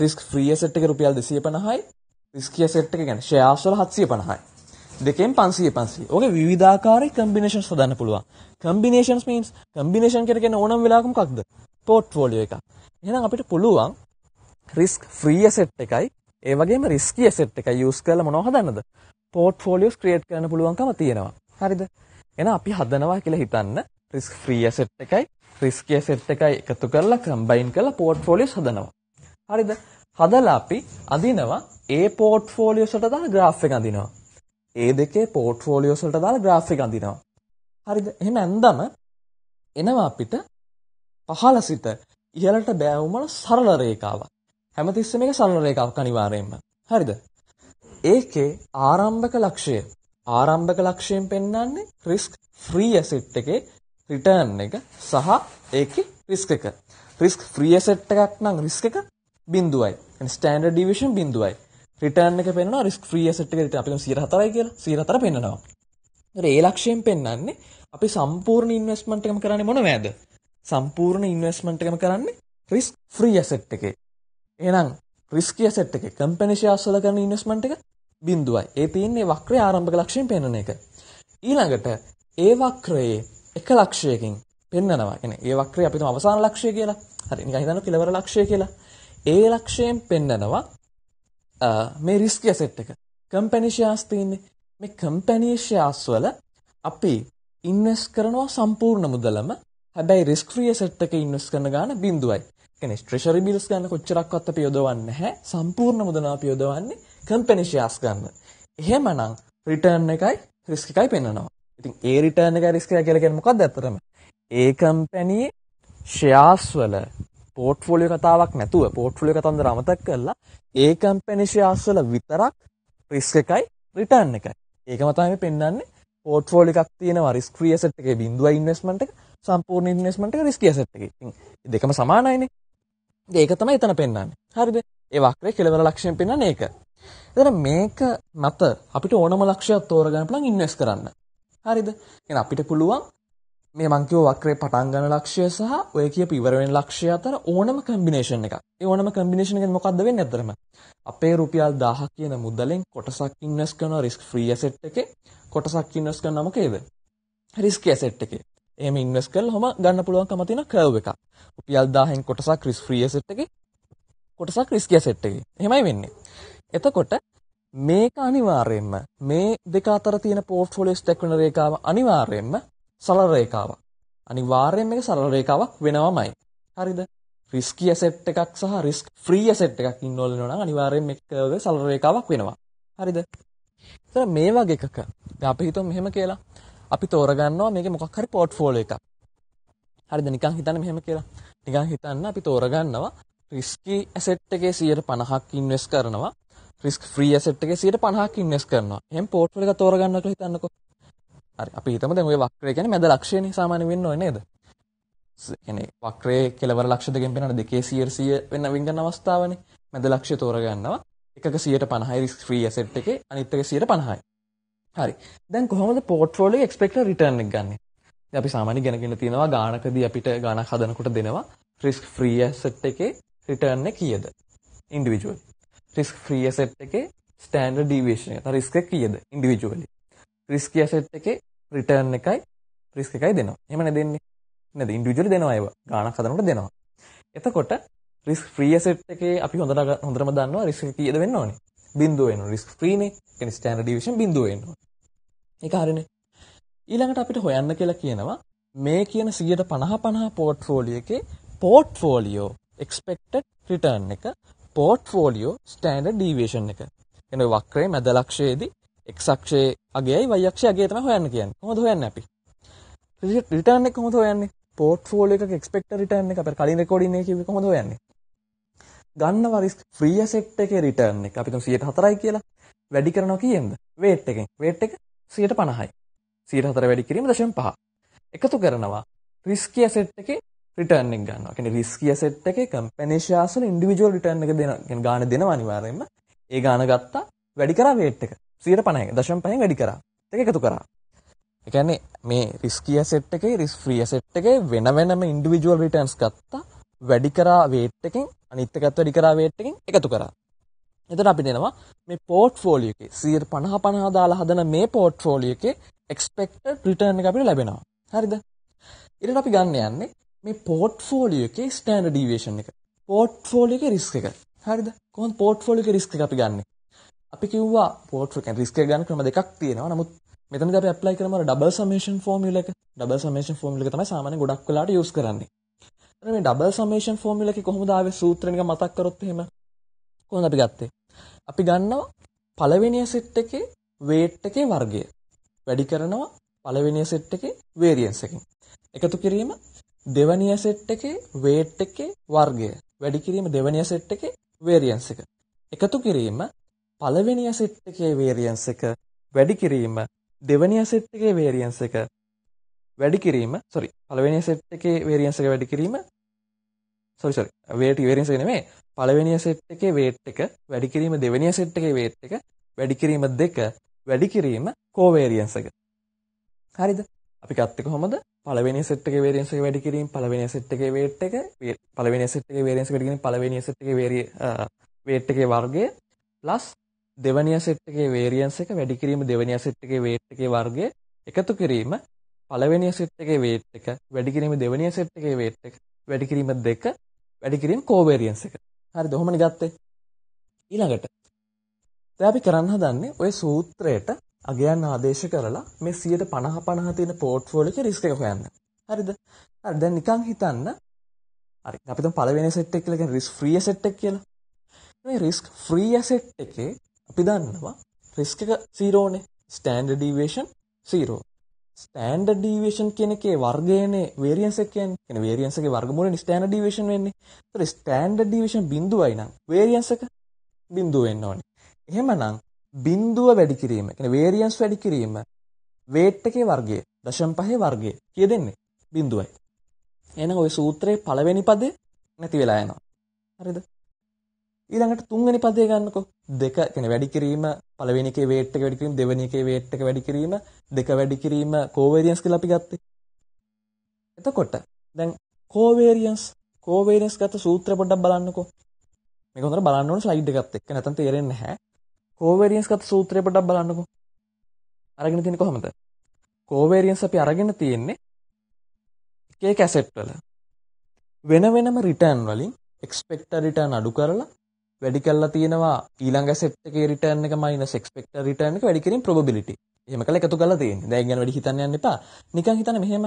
රිස්ක් ෆ්‍රී ඇසෙට් එක රුපියල් 250යි. රිස්කි ඇසෙට් එක කියන්නේ ෂෙයාර්ස් වල 750යි. දෙකෙන් 500 500. ඔගේ විවිධාකාරී කම්බිනේෂන්ස් හොදන්න පුළුවන්. කම්බිනේෂන්ස් means කම්බිනේෂන් කියලා කියන්නේ ඕනම වෙලාවක මොකක්ද? පෝර්ට්ෆෝලියෝ එකක්. එහෙනම් අපිට පුළුවන් රිස්ක් ෆ්‍රී ඇසෙට් එකයි ඒ වගේම රිස්කි ඇසෙට් එකයි යූස් කරලා මොනව හදන්නද? පෝර්ට්ෆෝලියෝස් ක්‍රියේට් කරන්න පුළුවන්කම තියෙනවා. හරිද? එහෙනම් අපි හදනවා කියලා හිතන්න රිස්ක් ෆ්‍රී ඇසෙට් එකයි රිස්කි ඇසෙට් එකයි එකතු කරලා කම්බයින් කරලා පෝර්ට්ෆෝලියෝස් හදනවා. හරිද? හදලා අපි අදිනවා ඒ පෝර්ට්ෆෝලියෝස් වලට දාන ග්‍රාෆ් එක අදිනවා. ඒ දෙකේ පෝට්ෆෝලියෝස් වලට දාලා graph එක අඳිනවා. හරිද? එහෙම ඇඳම එනවා අපිට පහළ සිට ඉහළට බෑවුමන සරල රේඛාවක්. හැමතිස්සෙම මේක සරල රේඛාවක් අනිවාර්යයෙන්ම. හරිද? ඒකේ ආරම්භක ලක්ෂය ආරම්භක ලක්ෂයෙන් පෙන්වන්නේ රිස්ක් ෆ්‍රී ඇසෙට් එකේ රිටර්න් එක සහ ඒකේ රිස්ක් එක. රිස්ක් ෆ්‍රී ඇසෙට් එකක් නම් රිස්ක් එක 0යි. يعني ස්ටෑන්ඩඩ් ඩිවිෂන් 0යි. රිටර්න් එක පෙන්වනවා රිස්ක් ෆ්‍රී ඇසට් එක රිටර්න් අපි කියමු 104යි කියලා 104 පෙන්වනවා. ඒතර ඒ ලක්ෂයෙන් පෙන්වන්නේ අපි සම්පූර්ණ ඉන්වෙස්ට්මන්ට් එකම කරන්නේ මොනවද? සම්පූර්ණ ඉන්වෙස්ට්මන්ට් එකම කරන්නේ රිස්ක් ෆ්‍රී ඇසට් එකේ. එහෙනම් රිස්කි ඇසට් එකේ කම්පැනි ෂෙයාර්ස් වල කරන ඉන්වෙස්ට්මන්ට් එක 0යි. ඒ තියෙන්නේ වක්‍රයේ ආරම්භක ලක්ෂයෙන් පෙන්වන එක. ඊළඟට ඒ වක්‍රයේ එක ලක්ෂයකින් පෙන්වනවා. කියන්නේ ඒ වක්‍රය අපි තුම අවසාන ලක්ෂය කියලා. හරි නිකන් හිතන්න කෙලවර ලක්ෂය කියලා. ඒ ලක්ෂයෙන් පෙන්නනවා මේ රිස්ක ඇසෙට් එක කම්පැනි ෂෙයාර්ස් තියෙන්නේ මේ කම්පැනි ෂෙයාර්ස් වල අපි ඉන්වෙස්ට් කරනවා සම්පූර්ණ මුදලම හැබැයි රිස්ක් ෆ්‍රී ඇසෙට් එකේ ඉන්වෙස්ට් කරන ගාන බිඳුවයි කියන්නේ ට්‍රෙෂරි බිල්ස් ගන්න කොච්චරක්වත් අපි යොදවන්නේ නැහැ සම්පූර්ණ මුදල අපි යොදවන්නේ කම්පැනි ෂෙයාර්ස් ගන්න එහෙමනම් රිටර්න් එකයි රිස්ක එකයි පෙන්වනවා ඉතින් ඒ රිටර්න් එකයි රිස්ක එකයි කියලා කියන්නේ මොකක්ද ඇත්තටම ඒ කම්පැනි ෂෙයාර්ස් වල පෝට්ෆෝලියෝ කතාවක් නැතුව පෝට්ෆෝලියෝ කතන්දර අමතක කරලා ඒ කම්පැනි ෂෙයාර්ස් වල විතරක් රිස්ක් එකයි රිටර්න් එකයි. ඒකම තමයි මේ පෙන්වන්නේ පෝට්ෆෝලියෝ එකක් තියෙනවා රිස්ක් ෆ්‍රී ඇසට් එකේ 0 ඉන්වෙස්ට්මන්ට් එක සම්පූර්ණ ඉන්වෙස්ට්මන්ට් එක රිස්කි ඇසට් එකේ. ඉතින් දෙකම සමානයිනේ. ඒක තමයි එතන පෙන්වන්නේ. හරිද? ඒ වක්‍රයේ කෙලවර ලක්ෂණය පෙන්වන්නේ ඒක. එතන මේක මත අපිට ඕනම ලක්ෂයක් තෝරගන්න පුළුවන් ඉන්වෙස්ට් කරන්න. හරිද? එහෙනම් අපිට පුළුවන් මේ මං කියව වක්‍රේ පටන් ගන්න ලක්ෂ්‍ය සහ ඔය කියපු ඉවර වෙන ලක්ෂ්‍ය අතර ඕනම කම්බිනේෂන් එකක්. ඒ ඕනම කම්බිනේෂන් එකෙන් මොකක්ද වෙන්නේ ඇත්තටම? අපේ රුපියල් 1000ක් කියන මුදලෙන් කොටසක් ඉන්වෙස්ට් කරන රිස්ක් ෆ්‍රී ඇසෙට් එකේ කොටසක් ඉන්වෙස්ට් කරනවා මොකේද? රිස්ක් ඇසෙට් එකේ. එහෙම ඉන්වෙස්ට් කළා හොම ගන්න පුළුවන්කම තියෙන කර්ව් එකක්. රුපියල් 1000න් කොටසක් රිස්ක් ෆ්‍රී ඇසෙට් එකේ කොටසක් රිස්ක් ඇසෙට් එකේ. එහෙමයි වෙන්නේ. එතකොට මේක අනිවාර්යයෙන්ම මේ දෙක අතර තියෙන පෝර්ට්ෆෝලියෝ ස්ටැක් වෙන රේඛාව අනිවාර්යයෙන්ම සරල රේඛාවක්. අනිවාර්යෙන් මේක සරල රේඛාවක් වෙනවමයි. හරිද? රිස්කි ඇසෙට් එකක් සහ රිස්ක් ෆ්‍රී ඇසෙට් එකක් ඉන්වෝල් වෙනවා නම් අනිවාර්යෙන් මේක සරල රේඛාවක් වෙනවා. හරිද? ඒතර මේ වගේ එකක අපි හිතමු මෙහෙම කියලා. අපි තෝරගන්නවා මේකේ මොකක් හරි පෝර්ට්ෆෝලියෝ එකක්. හරිද? නිකන් හිතන්න මෙහෙම කියලා. නිකන් හිතන්න අපි තෝරගන්නවා රිස්කි ඇසෙට් එකේ 50%ක් ඉන්වෙස්ට් කරනවා. රිස්ක් ෆ්‍රී ඇසෙට් එකේ 50%ක් ඉන්වෙස්ට් කරනවා. එහෙන් පෝර්ට්ෆෝලියෝ එක තෝරගන්නවා කියලා හිතන්නකෝ. හරි අපි හිතමු දැන් ওই වක්‍රය කියන්නේ මැද ලක්ෂයනේ සාමාන්‍ය වෙන්න ඕනේ නේද? يعني වක්‍රයේ කෙලවර ලක්ෂ දෙකෙන් පෙන්නන දෙකේ 100 100 වෙන වින් ගන්න අවස්ථාවනේ. මැද ලක්ෂය තෝරගන්නවා. එකක 150යි risk free asset එකේ අනිත් එක 150යි. හරි. දැන් කොහොමද portfolio expected return එක ගන්නෙ? අපි සාමාන්‍ය ඉගෙනගෙන තියෙනවා ගානකදී අපිට ගානක් හදනකොට දෙනවා risk free asset එකේ return එක කීයද individual risk free asset එකේ standard deviation එක risk එක කීයද individually risky asset එකේ රිටර්න් එකයි රිස්ක් එකයි දෙනවා. එහෙමනේ දෙන්නේ. නේද? ඉන්ඩිවිජුවලි දෙනවා ඒවා. ගාණක් හදනකොට දෙනවා. එතකොට රිස්ක් ෆ්‍රී ඇසෙට් එකේ අපි හොඳට හොඳටම දන්නවා රිස්ක් කීයද වෙන්න ඕනේ. බිඳුව වෙනවා. රිස්ක් ෆ්‍රීනේ. කියන්නේ ස්ටෑන්ඩඩ් ඩිවිෂන් බිඳුව වෙනවා. ඒක හරිනේ. ඊළඟට අපිට හොයන්න කියලා කියනවා මේ කියන 150 50 පෝර්ට්ෆෝලියෝ එකේ පෝර්ට්ෆෝලියෝ expected return එක පෝර්ට්ෆෝලියෝ ස්ටෑන්ඩඩ් ඩීවියේෂන් එක. එන වක්‍රයේ මැද ලක්ෂයේදී x අක්ෂයේ අගයයි y අක්ෂයේ අගය තමයි හොයන්න කියන්නේ. කොහොමද හොයන්නේ අපි? රිටර්න් එක කොහොමද හොයන්නේ? පෝර්ට්ෆෝලියෝ එකක එක්ස්පෙක්ටඩ් රිටර්න් එක අපේ කලින් රෙකෝඩින් එකේ කිව්වේ කොහොමද හොයන්නේ? ගන්නවා රිස්ක් ෆ්‍රී ඇසෙට් එකේ රිටර්න් එක අපි තුන් 104යි කියලා වැඩි කරනවා කියෙන්ද? වේට් එකෙන්. වේට් එක 150යි. 104 වැඩි කිරීම 0.5. එකතු කරනවා රිස්කි ඇසෙට් එකේ රිටර්න් එක ගන්නවා. කියන්නේ රිස්කි ඇසෙට් එකේ කම්පැනි ෂෙයාර්ස් වල ඉන්ඩිවිජුවල් රිටර්න් එක දෙනවා. කියන්නේ ගාණ දෙනවා අනිවාර්යයෙන්ම. ඒ ගාණ ගත්තා වැඩි කරා වේට් එක. සියට පණය දශම් පහෙන් වැඩි කරා එක එකතු කරා එකන්නේ මේ රිස්කිය සෙට් එකේ රිස් ්‍රිය සෙට් එකේ වෙන වෙනම ඉන්ඩිවිජුවල් රිටන්ස් ගත්තා වැඩි කරා වේට් එකෙන් අනිත්තකත් වැඩි කරා වේට් එකෙන් එකතු කරා එතන අපි දෙනවා මේ පෝට් ෆෝලිය එකේ සියයට පණහ පණහා දාලා හදන මේ පෝට් ෆෝලිය එකේ එක්ස්පෙක්ට රිටර්න් එක අපිට ලැබෙනවා හරිද ඉරට අපි ගන්න යන්නේ මේ පෝට් ෆෝලිය එකේ ස්ටෑන්ඩ ඩීවේෂන් එක පෝට් ෆෝලිය එක රිස්ක එක හරිද කොහොමද පෝට් ෆෝලිය එක රිස්ක එක අපි ගන්නෙ අපි කිව්වා පෝට්‍රේ කියන්නේ රිස්ක් එක ගන්න ක්‍රම දෙකක් තියෙනවා. නමුත් මෙතනදී අපි ඇප්ලයි කරන අර ඩබල් සමේෂන් ෆෝමියුලා එක ඩබල් සමේෂන් ෆෝමියුලා එක තමයි සාමාන්‍යයෙන් ගොඩක් වෙලාට යූස් කරන්නේ. එතන මේ ඩබල් සමේෂන් ෆෝමියුලා එකේ කොහොමද ආවේ සූත්‍ර නිකන් මතක් කරොත් එහෙම කොහොමද අපි ගත්තේ? අපි ගන්නවා පළවෙනි සෙට් එකේ weight එකේ වර්ගය. වැඩි කරනවා පළවෙනි සෙට් එකේ variance එකෙන්. එකතු කිරීම දෙවැනි සෙට් එකේ weight එකේ වර්ගය. වැඩි කිරීම දෙවැනි සෙට් එකේ variance එක. එකතු කිරීම පළවෙනි ඇසෙට් එකේ වේරියන්ස් එක වැඩි කිරීම දෙවෙනි ඇසෙට් එකේ වේරියන්ස් එක වැඩි කිරීම සෝරි පළවෙනි ඇසෙට් එකේ වේරියන්ස් එක වැඩි කිරීම සෝරි සෝරි වේටි වේරියන්ස් එක නෙමෙයි පළවෙනි ඇසෙට් එකේ වේට් එක වැඩි කිරීම දෙවෙනි ඇසෙට් එකේ වේට් එක වැඩි කිරීම දෙක වැඩි කිරීම කෝවේරියන්ස් එක හරිද අපි ගත්තේ කොහොමද පළවෙනි සෙට් එකේ වේරියන්ස් එක වැඩි කිරීම පළවෙනි සෙට් එකේ වේට් එක පළවෙනි සෙට් එකේ වේරියන්ස් වැඩි කිරීම පළවෙනි සෙට් එකේ වේරිය වේට් uh, එකේ වර්ගය ප්ලස් දෙවනිය සෙට් එකේ වේරියන්ස් එක වැඩි කිරීම දෙවනිය සෙට් එකේ වේට් එකේ වර්ගය එකතු කිරීම පළවෙනි සෙට් එකේ වේට් එක වැඩි කිරීම දෙවනිය සෙට් එකේ වේට් එක වැඩි කිරීම දෙක වැඩි කිරීම කෝවේරියන්ස් එක හරිද ඔහොමනේ ගත්තේ ඊළඟට දැන් අපි කරන්න හදන්නේ ওই සූත්‍රයට අගයන් ආදේශ කරලා මේ 150 50 තියෙන පෝර්ට්ෆෝලියෝ එකේ රිස්ක් එක හොයන්න හරිද හරි දැන් නිකන් හිතන්න හරි අපි දැන් පළවෙනි සෙට් එක කියලා කියන්නේ රිස්ක් ෆ්‍රී ඇසෙට් එක කියලා මේ රිස්ක් ෆ්‍රී ඇසෙට් එකේ අපි දන්නවා රිස්ක එක 0නේ. ස්ටෑන්ඩඩ් ඩීවියේෂන් 0. ස්ටෑන්ඩඩ් ඩීවියේෂන් කියන එකේ වර්ගයනේ variance එක කියන්නේ. කියන්නේ variance එකේ වර්ගමූලනේ ස්ටෑන්ඩඩ් ඩීවියේෂන් වෙන්නේ. ඒතර ස්ටෑන්ඩඩ් ඩීවියේෂන් බිඳුවයි නම් variance එක බිඳුව වෙන්න ඕනේ. එහෙමනම් බිඳුව වැඩි කිරීම, කියන්නේ variance වැඩි කිරීම weight එකේ වර්ගය 0.5 වර්ගය කියදෙන්නේ බිඳුවයි. එහෙනම් ওই සූත්‍රයේ පළවෙනි පදේ නැති වෙලා යනවා. හරිද? ඊළඟට තුන්වෙනි පදේ ගන්නකෝ. දෙක කියන්නේ වැඩි කිරීම පළවෙනි එකේ weight එක වැඩි කිරීම දෙවෙනි එකේ weight එක වැඩි කිරීම දෙක වැඩි කිරීම covariance කියලා අපි ගත්තේ. එතකොට දැන් covariance covariance ගත්ත සූත්‍රය පොඩ්ඩක් බලන්නකෝ. මේක හොඳට බලන්න ඕන ස්ලයිඩ් එකත් එක්ක නැත්නම් තේරෙන්නේ නැහැ. covariance ගත්ත සූත්‍රය පොඩ්ඩක් බලන්නකෝ. අරගෙන තියෙන්නේ කොහමද? covariance අපි අරගෙන තියෙන්නේ එක එක ඇසෙට් වල. වෙන වෙනම රිටර්න් වලින් එක්ස්පෙක්ටර් රිටර්න් අඩු කරලා වැඩි කරලා තියෙනවා ඊළඟ සෙට් එකේ රිටර්න් එක මයිනස් එක්ස්පෙක්ටඩ් රිටර්න් එක වැඩි කිරීම probability. එහෙම කළා එකතු කරලා තියෙන්නේ. දැන් ගැන වැඩි හිතන්න යන්න එපා. නිකන් හිතන්න මෙහෙම.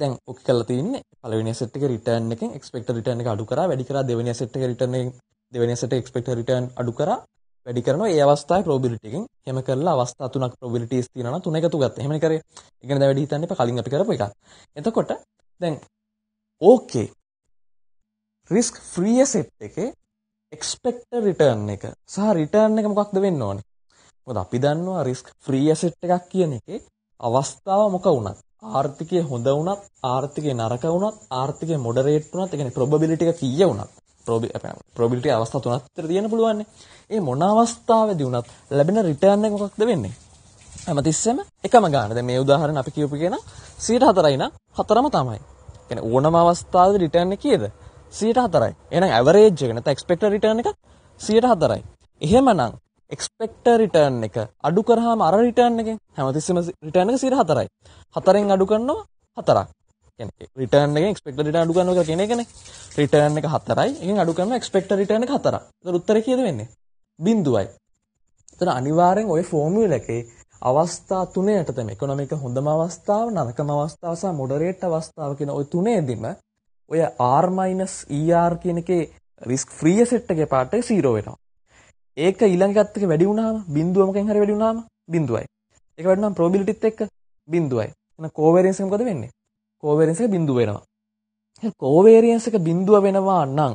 දැන් ඔක කරලා තියෙන්නේ පළවෙනි සෙට් එකේ රිටර්න් එකෙන් එක්ස්පෙක්ටඩ් රිටර්න් එක අඩු කරා වැඩි කරා දෙවෙනි සෙට් එකේ රිටර්න් එකෙන් දෙවෙනි සෙට් එකේ එක්ස්පෙක්ටඩ් රිටර්න් අඩු කරා වැඩි කරනවා ඒ අවස්ථාවේ probability එකෙන්. එහෙම කළා අවස්ථා තුනක් probabilities තියෙනවා නම් තුන එකතු ගත්තා. එහෙමනේ කරේ. ඒ කියන්නේ දැන් වැඩි හිතන්න එපා කලින් අපි කරපු එකක්. එතකොට දැන් ඕකේ රිස්ක් ෆ්‍රී සෙට් එකේ එක්ස්පෙක්ට රිටර්න් එක සහ රිටර්න් එක මොකක්ද වෙන්න ඕනේ. මොකද අපි දන්නවා රිස්ක් ෆ්‍රී ඇසෙට් එකක් කියන එකේ අවස්ථාව මොක වුණත් ආර්ථිකය හොඳ වුණත් ආර්ථිකය නරක වුණත් ආර්ථිකය මොඩරේට් වුණත් ඒ කියන්නේ ප්‍රොබබිලිටි එක කීය වුණත් ප්‍රොබිලිටි අවස්ථා තුනක් විතර තියෙන පුළුවන්. ඒ මොන අවස්ථාවේදී වුණත් ලැබෙන රිටර්න් එක මොකක්ද වෙන්නේ? හැමතිස්සෙම එකම ගාන. දැන් මේ උදාහරණ අපි කියපු කෙනා 104යි නම් හතරම තමයි. කියන්නේ ඕනම අවස්ථාවේ රිටර්න් එක කීයද? සියට හතරයි එනම් ඇවරේජ් එක නැත්නම් එක්ස්පෙක්ටඩ් රිටර්න් එක සියට හතරයි එහෙමනම් එක්ස්පෙක්ට රිටර්න් එක අඩු කරහම අර රිටර්න් එකෙන් හැමතිස්සම රිටර්න් එක සියට හතරයි හතරෙන් අඩු කරනවා හතරක් රිටර්න් එක එක්ස්පෙක්ට රිටර්න් අඩු කරනවා කියන එකනේ රිටර්න් එක හතරයි එකෙන් අඩු කරනවා එක්ස්පෙක්ට රිටර්න් එක හතරක් ඒතර උත්තරේ කීයද වෙන්නේ බිඳුවයි එතන අනිවාර්යෙන් ওই ෆෝමියුලා එකේ අවස්ථා තුනේට තමයි එකොනොමික හොඳම අවස්ථාව නරකම අවස්ථාව සහ මොඩරේට් අවස්ථාව කියන ওই තුනේදීම ඔය R ER කියන එකේ රිස්ක් ෆ්‍රී ඇසෙට් එකේ පාටේ 0 වෙනවා. ඒක ඊළඟ එකත් එක්ක වැඩි වුණාම බිඳුවමකින් හරි වැඩි වුණාම බිඳුවයි. ඒක වැඩි නම් probability එක්ක බිඳුවයි. එහෙනම් covariance එක මොකද වෙන්නේ? covariance එක බිඳුව වෙනවා. එහෙනම් covariance එක බිඳුව වෙනවා නම්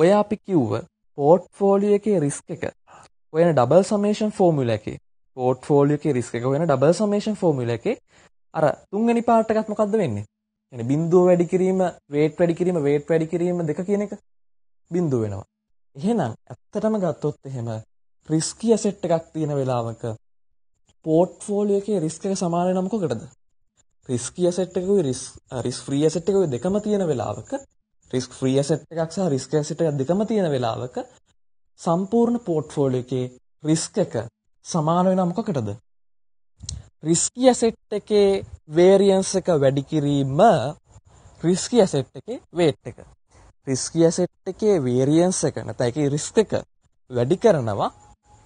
ඔය අපි කිව්ව පෝට්ෆෝලියෝ එකේ රිස්ක් එක හොයන ඩබල් සමේෂන් ෆෝමියුලා එකේ පෝට්ෆෝලියෝ එකේ රිස්ක් එක හොයන ඩබල් සමේෂන් ෆෝමියුලා එකේ අර තුන්වෙනි පාර්ට් එකත් මොකද්ද වෙන්නේ يعني බිඳුව වැඩි කිරීම, වේට් වැඩි කිරීම, වේට් වැඩි කිරීම දෙක කියන එක බිඳුව වෙනවා. එහෙනම් ඇත්තටම ගත්තොත් එහෙම රිස්කි ඇසෙට් එකක් තියෙන වෙලාවක පෝට්ෆෝලියෝ එකේ රිස්ක් එක සමාන වෙනම කොකටද? රිස්කි ඇසෙට් එකකුයි රිස්ක් ෆ්‍රී ඇසෙට් එකකුයි දෙකම තියෙන වෙලාවක රිස්ක් ෆ්‍රී ඇසෙට් එකක් සහ රිස්ක් ඇසෙට් එකක් දෙකම තියෙන වෙලාවක සම්පූර්ණ පෝට්ෆෝලියෝ එකේ රිස්ක් එක සමාන වෙනම කොකටද? රිස්කි ඇසෙට් එකේ වේරියන්ස් එක වැඩි කිරීම රිස්කි ඇසෙට් එකේ වේට් එක. රිස්කි ඇසෙට් එකේ වේරියන්ස් එක නැත්නම් ඒකේ රිස්ක් එක වැඩි කරනවා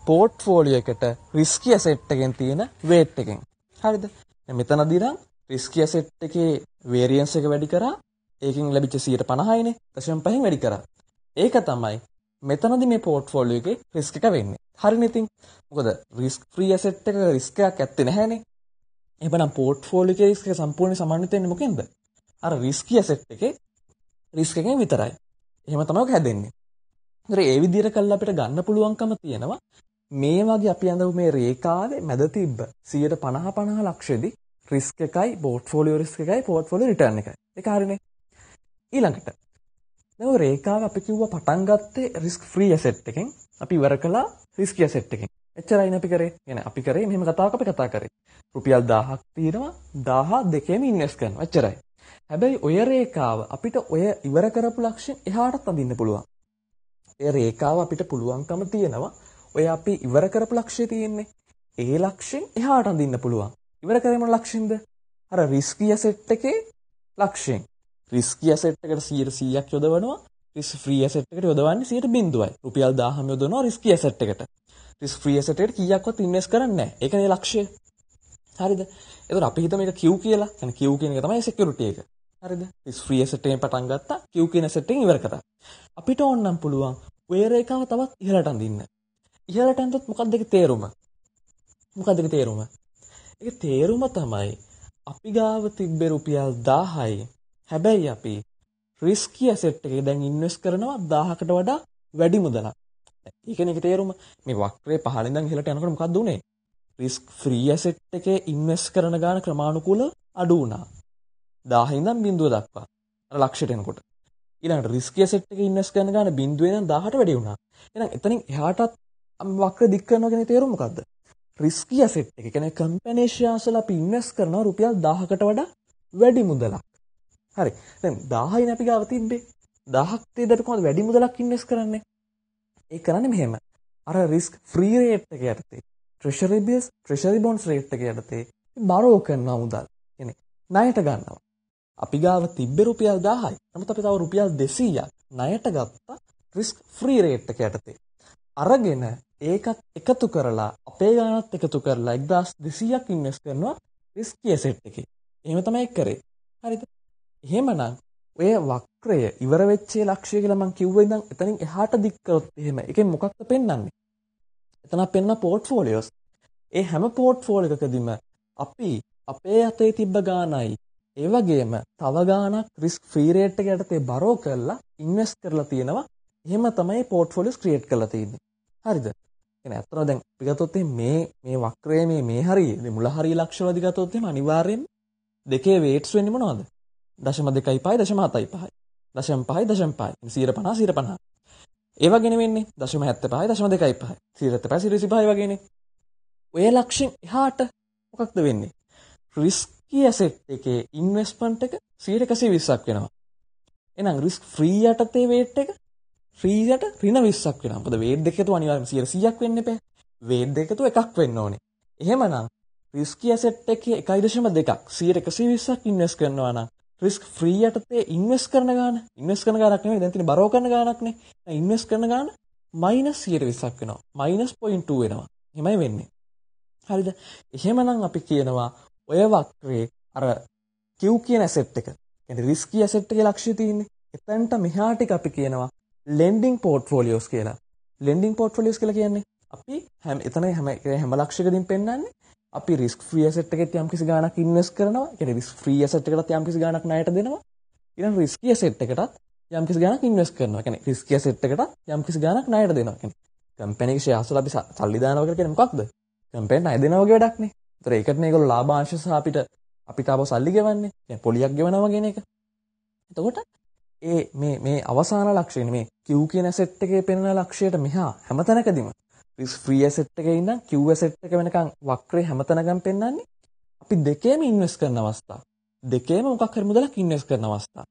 පෝට්ෆෝලියෝ එකට රිස්කි ඇසෙට් එකෙන් තියෙන වේට් එකෙන්. හරිද? මෙතනදී නම් රිස්කි ඇසෙට් එකේ වේරියන්ස් එක වැඩි කරා ඒකෙන් ලැබිච්ච 50%යිනේ 0.5න් වැඩි කරා. ඒක තමයි මෙතනදී මේ පෝට්ෆෝලියෝ එකේ රිස්ක් එක වෙන්නේ. හරිනේ ඉතින්. මොකද රිස්ක් ෆ්‍රී ඇසෙට් එක රිස්ක් එකක් ඇත්තේ නැහැනේ. එහෙනම් පෝර්ට්ෆෝලියෝ එකේ රිස්ක් එක සම්පූර්ණයෙන් සමන්විත වෙන්නේ මොකෙන්ද? අර රිස්කි ඇසෙට් එකේ රිස්ක් එකෙන් විතරයි. එහෙම තමයි ඔක හැදෙන්නේ. හරි ඒ විදිහට කළා අපිට ගන්න පුළුවන්කම තියෙනවා. මේ වගේ අපි අඳපු මේ රේඛාවේ මැද තිබ්බ 150 50 ලක්ෂෙදි රිස්ක් එකයි පෝර්ට්ෆෝලියෝ රිස්ක් එකයි පෝර්ට්ෆෝලියෝ රිටර්න් එකයි. ඒක හරිනේ. ඊළඟට දැන් රේඛාව අපි කිව්වා පටන් ගත්තේ රිස්ක් ෆ්‍රී ඇසෙට් එකෙන්. අපි ඉවර කළා රිස්කි ඇසෙට් එකෙන්. එච්චරයිනේ අපි කරේ. يعني අපි කරේ මෙහෙම කතාවක් අපි කතා කරේ. රුපියල් 1000ක් තියෙනවා 12000 ඉන්වෙස්ට් කරනවා. එච්චරයි. හැබැයි ඔය රේඛාව අපිට ඔය ඉවර කරපු ලක්ෂණ එහාටත් අඳින්න පුළුවන්. ඒ රේඛාව අපිට පුළුවන්කම තියෙනවා. ඔය අපි ඉවර කරපු ලක්ෂය තියෙන්නේ. ඒ ලක්ෂෙන් එහාට අඳින්න පුළුවන්. ඉවර කරේ මොන ලක්ෂෙන්ද? අර රිස්කි ඇසෙට් එකේ ලක්ෂෙන්. රිස්කි ඇසෙට් එකට 100%ක් යොදවනවා රිස්ක් ෆ්‍රී ඇසෙට් එකට යොදවන්නේ 100 බිංදුවයි රුපියල් 1000ම යොදවනවා රිස්කි ඇසෙට් එකට රිස්ක් ෆ්‍රී ඇසෙට් එකට කීයක්වත් ඉන්වෙස්ට් කරන්නේ නැහැ ඒකනේ ලක්ෂය හරිද එතකොට අපි හිතමු මේක Q කියලා يعني Q කියන එක තමයි security එක හරිද රිස්ක් ෆ්‍රී ඇසෙට් එකෙන් පටන් ගත්තා Q කියන ඇසෙට් එකෙන් ඉවර කරා අපිට ඕන නම් පුළුවන් වේර එකව තවත් ඉහළට අඳින්න ඉහලට ඇන්තොත් මොකක්ද ඒක තේරුම? මොකක්ද ඒක තේරුම? ඒක තේරුම තමයි අපි ගාව තිබ්බේ රුපියල් 1000යි හැබැයි අපි රිස්කි ඇසෙට් එකේ දැන් ඉන්වෙස්ට් කරනවා 1000කට වඩා වැඩි මුදලක්. ඒ කියන්නේ ඒකේ තේරුම මේ වක්‍රේ පහළ ඉඳන් ඉහළට යනකොට මොකද්ද උනේ? රිස්ක් ෆ්‍රී ඇසෙට් එකේ ඉන්වෙස්ට් කරන ගාන ක්‍රමානුකූලව අඩු වුණා. 1000 ඉඳන් 0 දක්වා. අර ලක්ෂයට එනකොට. ඊළඟට රිස්කි ඇසෙට් එකේ ඉන්වෙස්ට් කරන ගාන 0 ඉඳන් 1000ට වැඩි වුණා. එහෙනම් එතනින් එහාටත් වක්‍ර දික් කරනවා කියන්නේ තේරුම මොකද්ද? රිස්කි ඇසෙට් එක කියන්නේ කම්පැනි ෂෙයාර්ස් වල අපි ඉන්වෙස්ට් කරනවා රුපියල් 1000කට වඩා වැඩි මුදලක්. හරි. දැන් 1000යි අපි ගාව තිබ්බේ. 1000ක් තියද්දී අපි කොහොමද වැඩි මුදලක් ඉන්වෙස්ට් කරන්නේ? ඒ කරන්නේ මෙහෙම. අර රිස්ක් ෆ්‍රී රේට් එක යටතේ treasury bills treasury bonds rate එක යටතේ බරෝ කරනවා මුදල්. කියන්නේ ණයට ගන්නවා. අපි ගාව තිබ්බේ රුපියල් 1000යි. නමුත් අපි තව රුපියල් 200ක් ණයට ගත්තා රිස්ක් ෆ්‍රී රේට් එක යටතේ. අරගෙන ඒකත් එකතු කරලා අපේ ගානත් එකතු කරලා 1200ක් ඉන්වෙස්ට් කරනවා රිස්කි ඇසෙට් එකේ. එහෙම තමයි කරේ. හරිද? එහෙමනම් ඔය වක්‍රය ඉවර වෙච්ච ලක්ෂය කියලා මම කිව්වේ ඉඳන් එතනින් එහාට දික් කරොත් එහෙම එකෙන් මොකක්ද පෙන්වන්නේ? එතන පෙන්න පෝර්ට්ෆෝලියෝස්. ඒ හැම පෝර්ට්ෆෝලියෝ එකකදීම අපි අපේ අතේ තිබ්බ ගාණයි ඒ වගේම තව ගාණක් රිස්ක් ෆ්‍රී රේට් එක යටතේ බරෝ කරලා ඉන්වෙස්ට් කරලා තියෙනවා. එහෙම තමයි පෝර්ට්ෆෝලියෝස් ක්‍රියේට් කරලා තියෙන්නේ. හරිද? කියන්නේ අතන දැන් අපි ගත්තොත් මේ මේ වක්‍රයේ මේ මේ හරිය මුල හරිය ලක්ෂණ දිගත්තොත් එහෙම අනිවාර්යෙන් දෙකේ වේට්ස් වෙන්නේ මොනවද? දශම දෙකයි පයි දශම හතයි පහයි දශම් පහයි දශම් පයි සීර පනා සීර පනා ඒවගෙන වෙන්නේ දශම හැත්ත පහයි දශම දෙකයි පහයි සීරත පහ සිරසි පහයි වගේනේ ඔය ලක්ෂෙන් එහාට මොකක්ද වෙන්නේ රිස්කී ඇසෙට් එකේ ඉන්වස්මන්ට් එක සීට එකසේ විස්සක් වෙනවා එනම් රිස්ක් ෆ්‍රී යටතේ වේට් එක ්‍රීට රින විස්සක් වෙන පද වේද දෙකතු අනිවාර්ම සිය සියක් වෙන්න පේ වේද දෙකතු එකක් වෙන්න ඕනේ එහෙමනම් රිස්කිය සෙට් එක එකයිදශම දෙකක් සීර එකසි විස්සක් ඉන්වස් කරනවානම් රිස්ක් ෆ්‍රී යටතේ ඉන්වෙස් කරන ගාන ඉන්වස් කරන ගානක් නෙවෙයි දැන් තියෙන බරව කරන ගානක්නේ ඉන්වෙස් කරන ගාන මයිනස් 120ක් වෙනවා මයිනස් 0.2 වෙනවා එහෙමයි වෙන්නේ හරිද එහෙමනම් අපි කියනවා ඔය වක්‍රේ අර Q කියන ඇසෙට් එක කියන්නේ රිස්කි ඇසෙට් එකේ ලක්ෂ්‍ය තියෙන්නේ එතනට මෙහාට අපි කියනවා lending portfolios කියලා lending portfolios කියලා කියන්නේ අපි හැම එතන හැම හැම ලක්ෂයකදීම පෙන්වන්නේ අපි රිස්ක් ෆ්‍රී ඇසට් එකෙත් යම්කිසි ගාණක් ඉන්වෙස්ට් කරනවා. ඒ කියන්නේ රිස්ක් ෆ්‍රී ඇසට් එකටත් යම්කිසි ගාණක් ණයට දෙනවා. ඊළඟ රිස්ක් ඇසට් එකටත් යම්කිසි ගාණක් ඉන්වෙස්ට් කරනවා. ඒ කියන්නේ රිස්ක් ඇසට් එකටත් යම්කිසි ගාණක් ණයට දෙනවා. ඒ කියන්නේ කම්පැනි එකේ ෂෙයාර්ස් වල අපි සල්ලි දානවා කියලා කියන්නේ මොකක්ද? කම්පැනි ණය දෙනවා වගේ වැඩක් නේ. ඒතර ඒකට මේගොල්ලෝ ලාභාංශ සහ අපිට අපිට ආපහු සල්ලි ගෙවන්නේ. يعني පොලියක් ගෙවනවා කියන එක. එතකොට ඒ මේ මේ අවසාන ලක්ෂයනේ මේ Q කියන සෙට් එකේ පෙනෙන ලක්ෂයට මෙහා හැමතැනකදීම ෆ්‍රී ඇසෙට් එකේ ඉඳන් කිව් ඇසෙට් එක වෙනකන් වක්‍රේ හැමතැනකම පෙන්වන්නේ අපි දෙකේම ඉන්වෙස්ට් කරන අවස්ථා. දෙකේම මොකක් හරි මුදලක් ඉන්වෙස්ට් කරන අවස්ථා.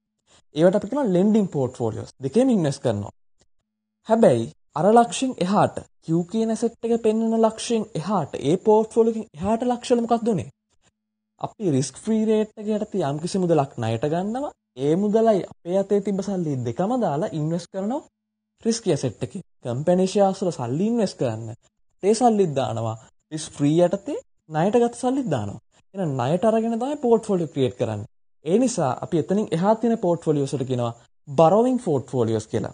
ඒවට අපි කියනවා lending portfolios. දෙකේම ඉන්වෙස්ට් කරනවා. හැබැයි අර ලක්ෂයෙන් එහාට කිව් කියන ඇසෙට් එක පෙන්වන ලක්ෂයෙන් එහාට ඒ පෝර්ට්ෆෝලියෝ එකෙන් එහාට ලක්ෂ වල මොකක්ද උනේ? අපි රිස්ක් ෆ්‍රී රේට් එක යටතේ යම්කිසි මුදලක් ණයට ගන්නවා. ඒ මුදලයි අපේ අතේ තිබ්බ සල්ලි දෙකම දාලා ඉන්වෙස්ට් කරනවා රිස්කිය සෙට්ටක කම්පැනිශයාසුර සල්ලින් වෙස් කරන්න ඒ සල්ලිත් දානවා රිස් ්‍රී යටතේ නයට ගත් සල්ලිත් දානවා එන නයට අරගෙන දයි පෝට් ෆොලිය ක්‍රියට් කරන්න ඒ නිසා අපි එතනින් එහා තින පෝට් ෆොලියෝසට කියෙනවා බරෝවිං ෆෝට් ෆෝලියෝස් කියලා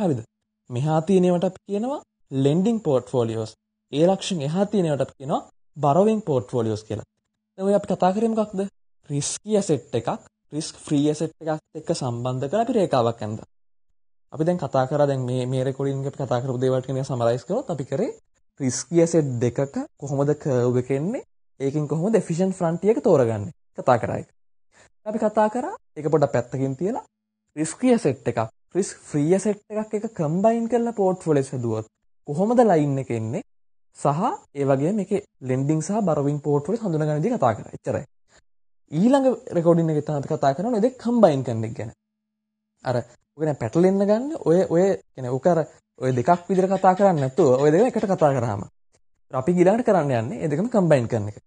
හරිද මෙහා තියනවට අප කියනවා ලෙන්ඩිං පෝට් ෆෝලියෝස් ඒ ලක්ෂණ එහා තියනවට කියෙනවා බරෝවිං පෝට් ෆෝලියෝස් කියලා ඔය අපි කතා කරමකක්ද risky asset risk free asset එක්ක සම්බන්ධ කර අපි රේකාවක් ඇඳ අපි දැන් කතා කරා දැන් මේ මේ රෙකෝඩින් එක අපි කතා කරපු දේවල් ටික නිකන් සමරයිස් කරොත් අපි කරේ රිස්කි ඇසෙට් දෙකක කොහොමද කර්ව් එක එන්නේ ඒකෙන් කොහොමද එෆිෂන්ට් ෆ්‍රන්ටිය එක තෝරගන්නේ කතා කරා ඒක. අපි කතා කරා ඒක පොඩක් පැත්තකින් තියලා රිස්කි ඇසෙට් එකක් රිස්ක් ෆ්‍රී ඇසෙට් එකක් එක කම්බයින් කරලා පෝර්ට්ෆෝලියෝස් හදුවොත් කොහොමද ලයින් එක එන්නේ සහ ඒ වගේ මේකේ ලෙන්ඩින් සහ බරෝවින් පෝර්ට්ෆෝලියෝස් හඳුනගන්න විදිහ කතා කරා. එච්චරයි. ඊළඟ රෙකෝඩින් එකේ තමයි අපි කතා කරනවා මේ දෙක කම්බයින් කරන එක ගැන. අර ඔකනේ පැටලෙන්න ගන්න ඔය ඔය කියන්නේ ඔක අර ඔය දෙකක් විදිහට කතා කරන්නේ නැතුව ඔය දෙක එකට කතා කරාම අපි ඊළඟට කරන්න යන්නේ ඒ දෙකම කම්බයින් කරන එක.